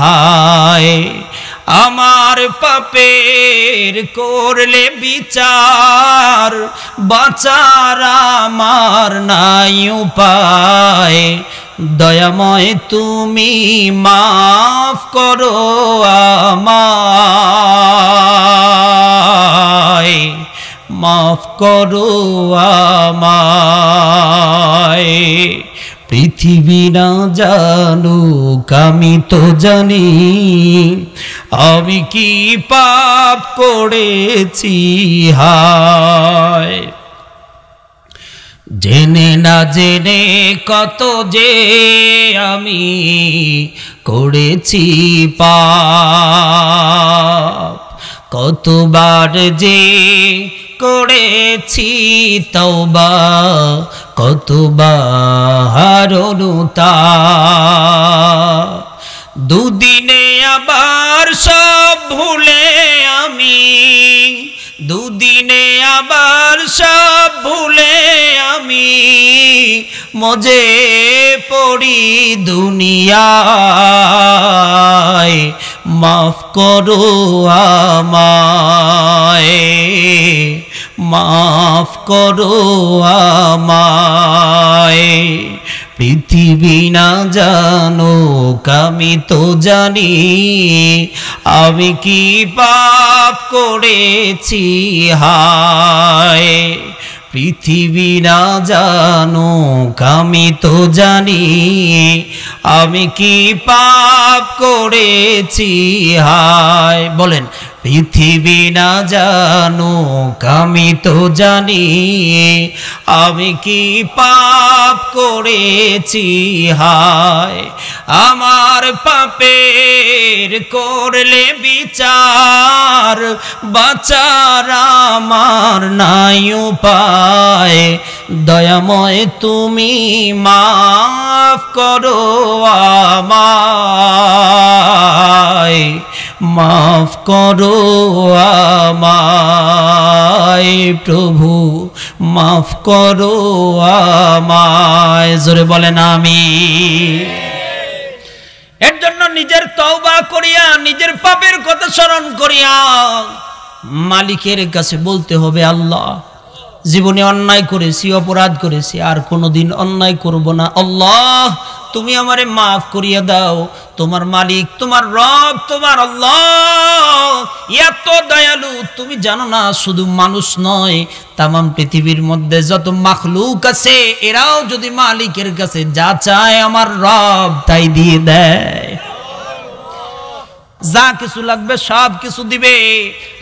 হায় আমার পাপের করলে বিচার বাঁচার আমার নাই উপায় দয়াময় তুমি মাফ করো আমায় মাফ করো আমায় পৃথিবী না জানুক আমি তো জানি আমি কি পাপ করেছি হায় জেনে না জেনে কত যে আমি করেছি পাপ কতবার যে করেছি তওবা কতবার অনুতা দুদিনে আবার সব ভুলে আমি দুদিনে আবার সব ভুলে আমি মজে পড়ি দুনিয়ায় মাফ করো আমায় মাফ করো আমায় পৃথিবী না জানো আমি তো জানি আমি কি পাপ করেছি হায় পৃথিবী না জানো আমি তো জানি আমি কি পাপ করেছি হায় বলেন পৃথিবী না জানুক আমি তো জানি আমি কি পাপ করেছি হায় আমার পাপের করলে বিচার বাঁচার আমার নাই উপায় দয়াময় তুমি মাফ করো আমার মাফ করো আমায় প্রভু মাফ করো আমায় জোরে বলেন আমি এর জন্য নিজের তওবা করিয়া নিজের পাপের কথা স্মরণ করিয়া মালিকের কাছে বলতে হবে আল্লাহ জীবনে অন্যায় করেছি অপরাধ করেছি আর কোনোদিন অন্যায় করব না আল্লাহ তুমি আমারে মাফ করিয়া দাও তোমার মালিক তোমার রব তোমার আল্লাহ এত দয়ালু তুমি জানো না শুধু মানুষ নয় তাম পৃথিবীর মধ্যে যত মাখলুক আছে এরাও যদি মালিকের কাছে যা চায় আমার রব তাই দিয়ে দেয় যা কিছু লাগবে সব কিছু দিবে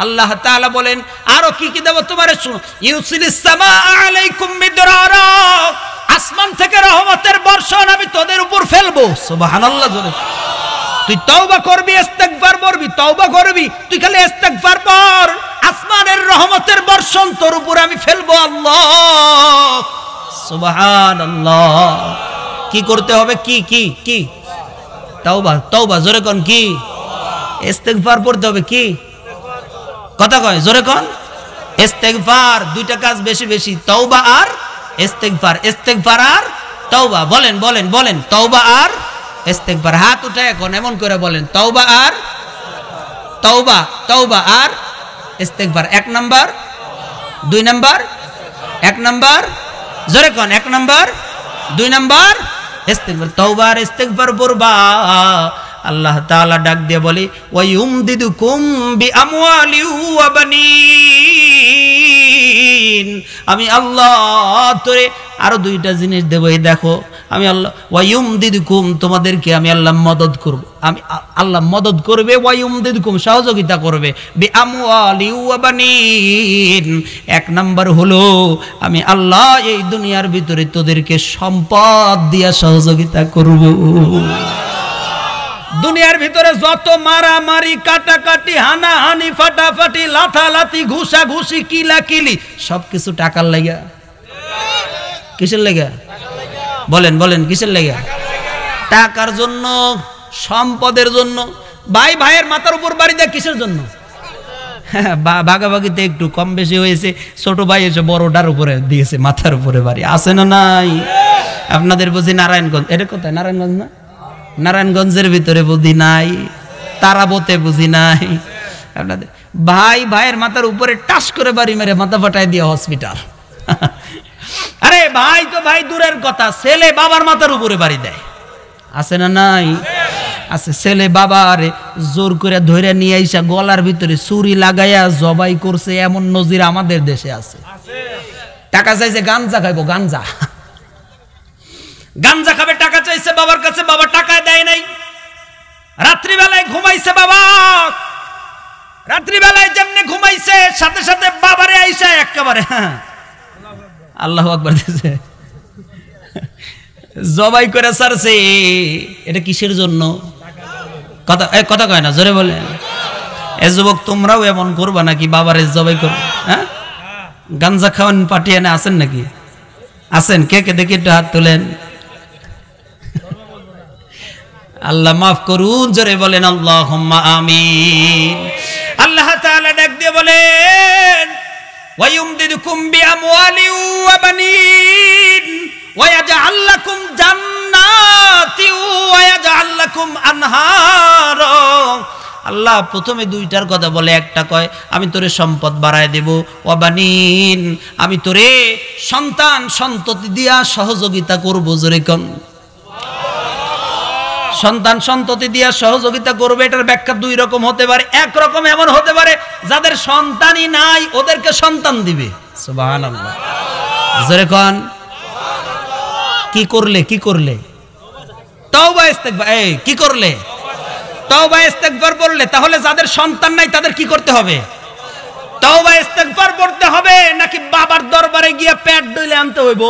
আল্লাহ তাআলা বলেন আরো কি কি দেবো তোমার শুনো ইউসিলিস সামা আসমান থেকে রহমতের বর্ষণ আমি তোদের উপর ফেলবো সুবহানাল্লাহ জোরে তুই তওবা করবি ইস্তেগফার করবি তওবা করবি তুই খালি ইস্তেগফার কর আসমানের রহমতের বর্ষণ তোর উপর আমি ফেলবো আল্লাহ সুবহানাল্লাহ কি করতে হবে কি কি কি তওবা তওবা জোরে কোন কি ইস্তেগফার করতে হবে কি কথা কয় জোরে কোন ইস্তেগফার দুইটা কাজ বেশি বেশি তওবা আর ইস্তেকবার ইস্তেকবার আর তওবা বলেন বলেন বলেন তওবা আর ইস্তেকবার হাত উঠে এখন এমন করে বলেন তওবা আর তওবা তওবা আর ইস্তেকবার এক নাম্বার দুই নাম্বার এক নাম্বার জোরে কোন এক নাম্বার দুই নাম্বার ইস্তেকবার তওবা আর ইস্তেকবার বলবা আল্লাহ তাআলা ডাক দিয়ে বলে ওই উমদিদু কুম্বি আমি আমি আল্লাহ তোরে আরো দুইটা জিনিস দেবো এই দেখো আমি আল্লাহ ওয়াইম কুম তোমাদেরকে আমি আল্লাহ মদত করব আমি আল্লাহ মদত করবে ওয়াইম কুম সহযোগিতা করবে বি এক নাম্বার হলো আমি আল্লাহ এই দুনিয়ার ভিতরে তোদেরকে সম্পদ দিয়া সহযোগিতা করব দুনিয়ার ভিতরে যত মারামারি কাটাকাটি হানাহানি ফাটাফাটি লাথালাথি ঘুষা ঘুষি কিলা কিলি সব কিছু টাকার লাগিয়া কিসের লাগিয়া বলেন বলেন কিসের লাগিয়া টাকার জন্য সম্পদের জন্য ভাই ভাইয়ের মাথার উপর বাড়ি দেয় কিসের জন্য হ্যাঁ, ভাগাভাগিতে একটু কম বেশি হয়েছে ছোট ভাই এসে বড়টার উপরে দিয়েছে মাথার উপরে বাড়ি আছে না নাই আপনাদের বুঝি নারায়ণগঞ্জ এটা কোথায় নারায়ণগঞ্জ না নারায়ণগঞ্জের ভিতরে বুঝি নাই তারাবতে বুঝি নাই আপনাদের ভাই ভাইয়ের মাথার উপরে টাস করে বাড়ি মেরে মাথা ফাটাই দিয়ে হসপিটাল (laughs) আরে ভাই তো ভাই দূরের কথা ছেলে বাবার মাথার উপরে বাড়ি দেয় আছে না নাই আছে ছেলে আরে জোর করে ধরে নিয়ে আইসা গলার ভিতরে চুরি লাগাইয়া জবাই করছে এমন নজির আমাদের দেশে আছে টাকা চাইছে গাঞ্জা খাইবো গাঞ্জা (laughs) গাঞ্জা খাবে টাকা চাইছে বাবার কাছে বাবা টাকা দেয় নাই রাত্রিবেলায় ঘুমাইছে বাবা রাত্রিবেলায় যেমনি ঘুমাইছে সাথে সাথে বাবারে আইসা একেবারে হ্যাঁ আল্লাহ আকবর দিয়েছে জবাই করে সারছে এটা কিসের জন্য কথা কথা কয় না জোরে বলে এ যুবক তোমরাও এমন করবা নাকি বাবারে জবাই করো হ্যাঁ গাঞ্জা খাওয়ান পাঠিয়ে আছেন নাকি আছেন কে কে দেখি একটু হাত তোলেন আল্লাহ মাফ করুন জোরে বলেন আল্লাহ আমি আল্লাহ ডাক দিয়ে বলেন আল্লাহ প্রথমে দুইটার কথা বলে একটা কয় আমি তোরে সম্পদ বাড়ায় দেব অবানিন আমি তোরে সন্তান সন্ততি দিয়া সহযোগিতা করবো জোরে কন সন্তান সন্ততি দিয়া সহযোগিতা করবে এটার ব্যাখ্যা দুই রকম হতে পারে এক রকম এমন হতে পারে যাদের সন্তানই নাই ওদেরকে সন্তান দিবে সুবহানাল্লাহ জোরে কি করলে কি করলে তওবা ইস্তেগফার এই কি করলে তওবা ইস্তেগফার বললে তাহলে যাদের সন্তান নাই তাদের কি করতে হবে তওবা ইস্তেগফার করতে হবে নাকি বাবার দরবারে গিয়ে প্যাট ডইলে আনতে হইব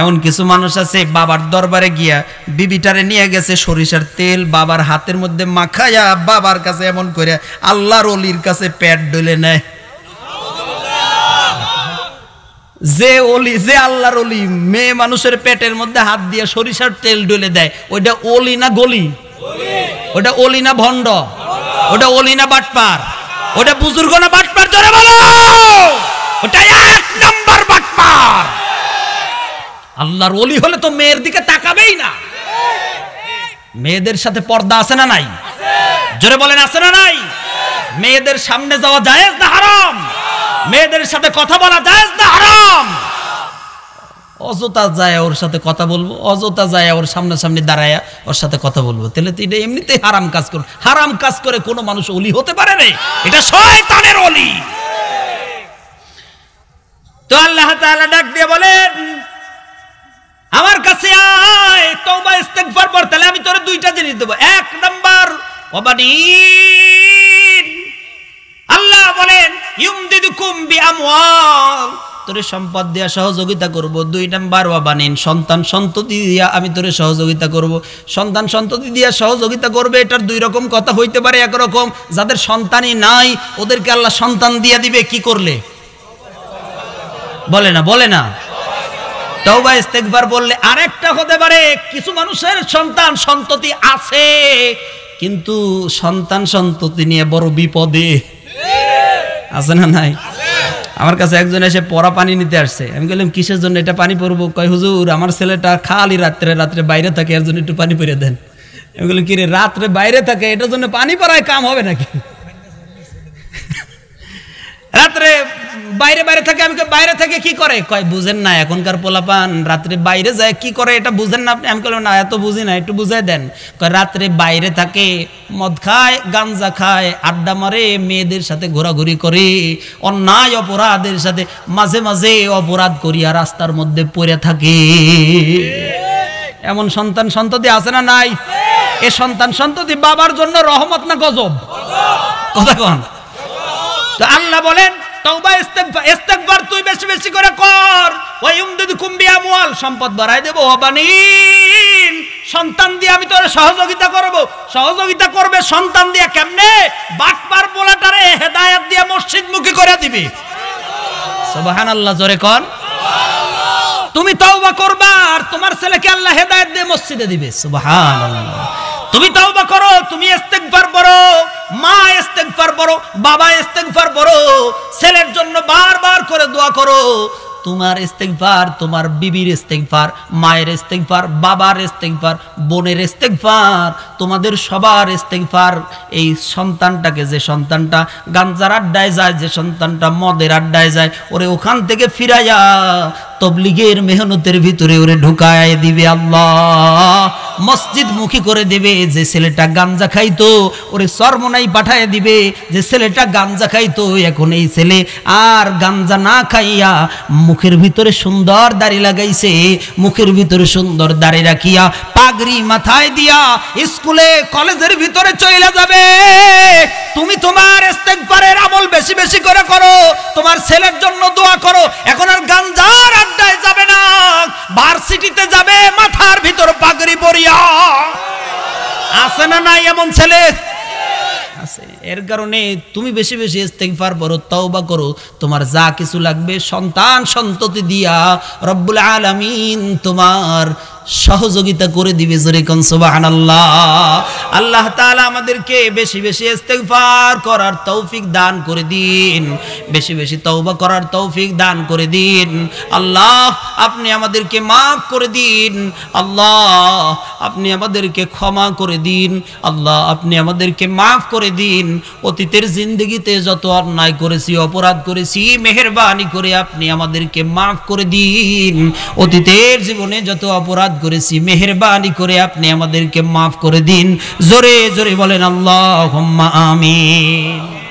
এমন কিছু মানুষ আছে বাবার দরবারে গিয়া বিবিটারে নিয়ে গেছে সরিষার তেল বাবার হাতের মধ্যে মাখাইয়া বাবার কাছে এমন করে আল্লাহর অলির কাছে পেট ডলে নেয় যে অলি যে আল্লাহর অলি মেয়ে মানুষের পেটের মধ্যে হাত দিয়ে সরিষার তেল ডলে দেয় ওইটা অলি না গলি ওটা অলি না ভণ্ড ওটা অলি না বাটপার ওটা বুজুর্গ না বাটপার ধরে বলো ওটা এক নম্বর বাটপার আল্লাহর অলি হলে তো মেয়ের দিকে তাকাবেই না মেয়েদের সাথে পর্দা আছে না নাই জোরে বলেন আছে না নাই মেয়েদের সামনে যাওয়া জায়েজ না হারাম মেয়েদের সাথে কথা বলা জায়েজ না হারাম অযথা যায় ওর সাথে কথা বলবো অযথা যায় ওর সামনাসামনি দাঁড়ায় ওর সাথে কথা বলবো তাহলে তুই এটা এমনিতেই হারাম কাজ করো হারাম কাজ করে কোনো মানুষ অলি হতে পারে রে এটা শয়তানের অলি দেব এক নম্বর আল্লাহ বলেন তোরে সম্পদ দিয়া সহযোগিতা করব দুই নাম্বার বানিন সন্তান সন্ততি দিয়া আমি তোরে সহযোগিতা করব সন্তান সন্ততি দিয়া সহযোগিতা করবে এটার দুই রকম কথা হইতে পারে একরকম যাদের সন্তানই নাই ওদেরকে আল্লাহ সন্তান দিয়া দিবে কি করলে বলে না বলে না তওবা ইস্তেকবার বললে আরেকটা হতে পারে কিছু মানুষের সন্তান সন্ততি আছে কিন্তু সন্তান সন্ততি নিয়ে বড় বিপদে আছে না নাই আমার কাছে একজন এসে পড়া পানি নিতে আসছে আমি বললাম কিসের জন্য এটা পানি পরব কয় হুজুর আমার ছেলেটা খালি রাত্রে রাত্রে বাইরে থাকে এর জন্য একটু পানি পেরে দেন আমি বললাম কি রে রাত্রে বাইরে থাকে এটার জন্য পানি পরায় কাম হবে নাকি রাত্রে বাইরে বাইরে থাকে আমি বাইরে থেকে কি করে কয় বুঝেন না এখনকার পোলাপান রাত্রে বাইরে যায় কি করে এটা বুঝেন না আপনি আমি বললাম না এত বুঝি না একটু বুঝাই দেন কয় রাত্রে বাইরে থাকে মদ খায় গাঞ্জা খায় আড্ডা মারে মেয়েদের সাথে ঘোরাঘুরি করে অন্যায় অপরাধের সাথে মাঝে মাঝে অপরাধ করিয়া রাস্তার মধ্যে পড়ে থাকে এমন সন্তান সন্ততি আছে না নাই এ সন্তান সন্ততি বাবার জন্য রহমত না গজব কথা কন তো আল্লাহ বলেন তওবা ইস্তেগফার তুই বেশি বেশি করে কর ওয়ায়ুমদিদুকুম বিআমওয়াল সম্পদ বাড়ায় দেব ওয়াবানিন সন্তান দিয়ে আমি তোর সহযোগিতা করব সহযোগিতা করবে সন্তান দিয়ে কেমনে বাটপার পোলাটারে হেদায়েত দিয়ে মসজিদ মুখী করে দিবি সুবহানাল্লাহ জোরে কর তুমি তওবা করবা আর তোমার ছেলেকে আল্লাহ হেদায়ত দিয়ে মসজিদে দিবে আল্লাহ তুমি বা করো তুমি মা ইস্তেগফার বড় বাবা ইস্তেগফার বড় ছেলের জন্য বারবার করে দোয়া করো তোমার ইস্তেগফার তোমার বিবির ইস্তেগফার মায়ের ইস্তেগফার বাবার ইস্তেগফার বোনের ইস্তেগফার তোমাদের সবার ইস্তেগফার এই সন্তানটাকে যে সন্তানটা গাঞ্জার আড্ডায় যায় যে সন্তানটা মদের আড্ডায় যায় ওরে ওখান থেকে ফিরাইয়া তবলিগের মেহনতের ভিতরে ওরে ঢুকায় দিবে আল্লাহ মসজিদ মুখী করে দেবে যে ছেলেটা গাঞ্জা খাইতো ওরে সর্বনাই পাঠায় দিবে যে ছেলেটা গাঞ্জা খাইতো এখন এই ছেলে আর গাঞ্জা না খাইয়া মুখের ভিতরে সুন্দর দাড়ি লাগাইছে মুখের ভিতরে সুন্দর দাড়ি রাখিয়া পাগড়ি মাথায় দিয়া স্কুলে কলেজের ভিতরে চলে যাবে তুমি তোমার ইস্তেকবারের আমল বেশি বেশি করে করো তোমার ছেলের জন্য দোয়া করো এখন আর গাঞ্জার আর আড্ডায় যাবে না ভার্সিটিতে যাবে মাথার ভিতর পাগড়ি পরিয়া আছে না নাই এমন ছেলে এর কারণে তুমি বেশি বেশি ইস্তেগফার করো তওবা করো তোমার যা কিছু লাগবে সন্তান সন্ততি দিয়া রব্বুল আলামিন তোমার সহযোগিতা করে দিবে জোরে কনসোবাহান আল্লাহ আল্লাহ তালা আমাদেরকে বেশি বেশি ইস্তেগফার করার তৌফিক দান করে দিন বেশি বেশি তৌবা করার তৌফিক দান করে দিন আল্লাহ আপনি আমাদেরকে মাফ করে দিন আল্লাহ আপনি আমাদেরকে ক্ষমা করে দিন আল্লাহ আপনি আমাদেরকে মাফ করে দিন অতীতের জিন্দগিতে যত অন্যায় করেছি অপরাধ করেছি মেহরবানি করে আপনি আমাদেরকে মাফ করে দিন অতীতের জীবনে যত অপরাধ অপরাধ করেছি মেহরবানি করে আপনি আমাদেরকে মাফ করে দিন জোরে জোরে বলেন আল্লাহ আমিন